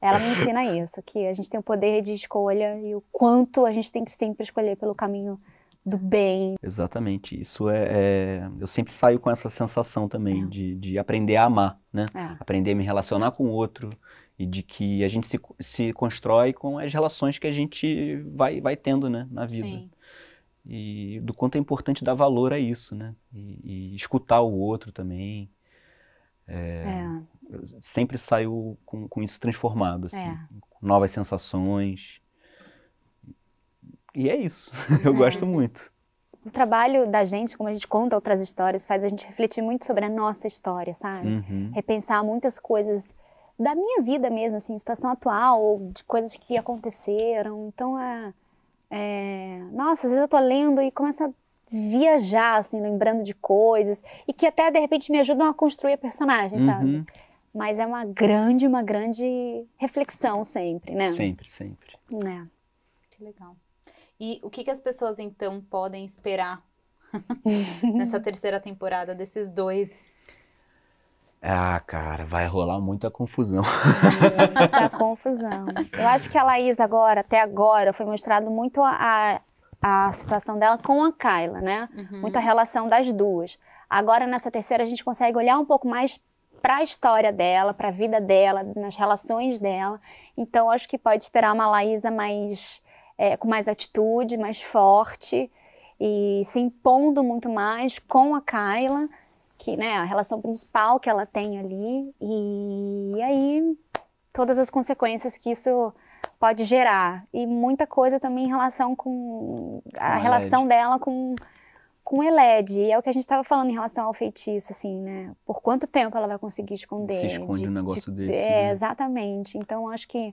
Ela me ensina isso, que a gente tem o poder de escolha e o quanto a gente tem que sempre escolher pelo caminho do bem. Exatamente. Isso é, é, Eu sempre saio com essa sensação também é. de, de aprender a amar, né? É. Aprender a me relacionar com o outro e de que a gente se, se constrói com as relações que a gente vai, vai tendo né, na vida. Sim. E do quanto é importante dar valor a isso, né? E, e escutar o outro também. É, é. Sempre saio com, com isso transformado, assim. É. Com novas sensações e é isso. [laughs] Eu é. gosto muito. O trabalho da gente, como a gente conta outras histórias, faz a gente refletir muito sobre a nossa história, sabe? Uhum. Repensar muitas coisas da minha vida mesmo, assim, situação atual, ou de coisas que aconteceram. Então, é, é... Nossa, às vezes eu tô lendo e começo a viajar, assim, lembrando de coisas. E que até, de repente, me ajudam a construir a personagem, uhum. sabe? Mas é uma grande, uma grande reflexão sempre, né? Sempre, sempre. É. Que legal. E o que, que as pessoas então podem esperar [laughs] nessa terceira temporada desses dois? Ah, cara, vai rolar muita confusão. muita [laughs] confusão. Eu acho que a Laís agora, até agora, foi mostrado muito a, a situação dela com a Kyla, né? Uhum. Muita relação das duas. Agora, nessa terceira, a gente consegue olhar um pouco mais para a história dela, para a vida dela, nas relações dela. Então, acho que pode esperar uma Laísa mais é, com mais atitude, mais forte e se impondo muito mais com a Kyla, que né, a relação principal que ela tem ali. E aí todas as consequências que isso pode gerar e muita coisa também em relação com a relação LED. dela com com Eled, e é o que a gente estava falando em relação ao feitiço, assim, né? Por quanto tempo ela vai conseguir esconder? Se esconde de, um negócio de, desse. É, né? exatamente. Então, acho que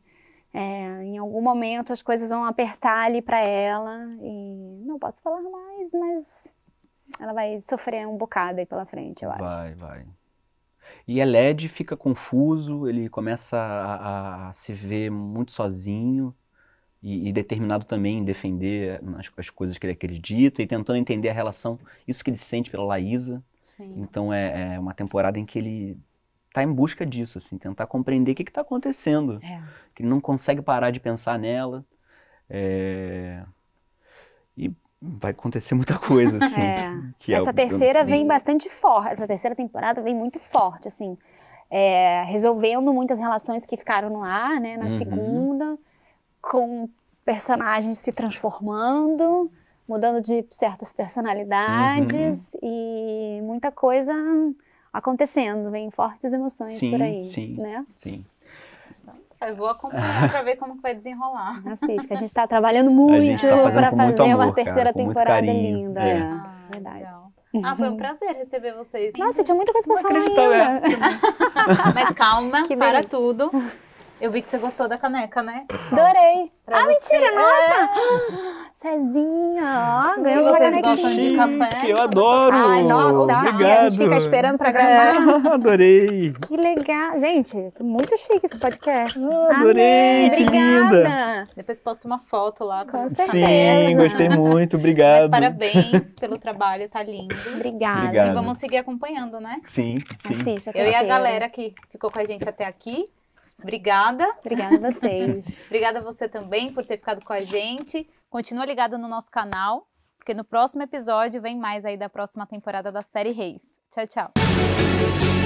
é, em algum momento as coisas vão apertar ali para ela e não posso falar mais, mas ela vai sofrer um bocado aí pela frente, eu acho. Vai, vai. E é LED, fica confuso, ele começa a, a se ver muito sozinho e, e determinado também em defender as, as, coisas que ele acredita e tentando entender a relação, isso que ele sente pela Laísa. Sim. Então é, é uma temporada em que ele tá em busca disso, assim, tentar compreender o que está acontecendo. É. Que ele não consegue parar de pensar nela. É... E vai acontecer muita coisa, assim. é. é essa terceira vem bastante forte, essa terceira temporada vem muito forte, assim. É, resolvendo muitas relações que ficaram no ar, né, na uhum. segunda, com personagens se transformando, mudando de certas uhum. personalidades uhum. e muita coisa acontecendo, vem fortes emoções sim, por aí, sim, né? Sim. Eu vou acompanhar para ver como que vai desenrolar. Assiste, que a gente está trabalhando tá muito tá para fazer amor, uma terceira cara, temporada linda. É. Ah, ah, verdade. Legal. Ah, foi um prazer receber vocês. Nossa, tinha muita coisa para falar ainda. É. [laughs] Mas calma, que para delícia. tudo. Eu vi que você gostou da caneca, né? Adorei. ah, você. mentira, nossa! É. [laughs] cafezinha, é. ó. Ganhou e vocês gostam de café? Eu adoro! Ai, nossa, Obrigado. a gente fica esperando pra é. gravar. É, [laughs] adorei! Que legal! Gente, muito chique esse podcast. Ah, adorei! Que Obrigada! Linda. Depois posto uma foto lá. Com certeza. Sim, gostei muito, obrigado. Mas parabéns pelo trabalho, tá lindo. Obrigada. Obrigado. E vamos seguir acompanhando, né? Sim, sim. Assista, eu e a galera que ficou com a gente até aqui. Obrigada. Obrigada a vocês. [laughs] Obrigada a você também por ter ficado com a gente. Continua ligado no nosso canal, porque no próximo episódio vem mais aí da próxima temporada da série Reis. Tchau, tchau.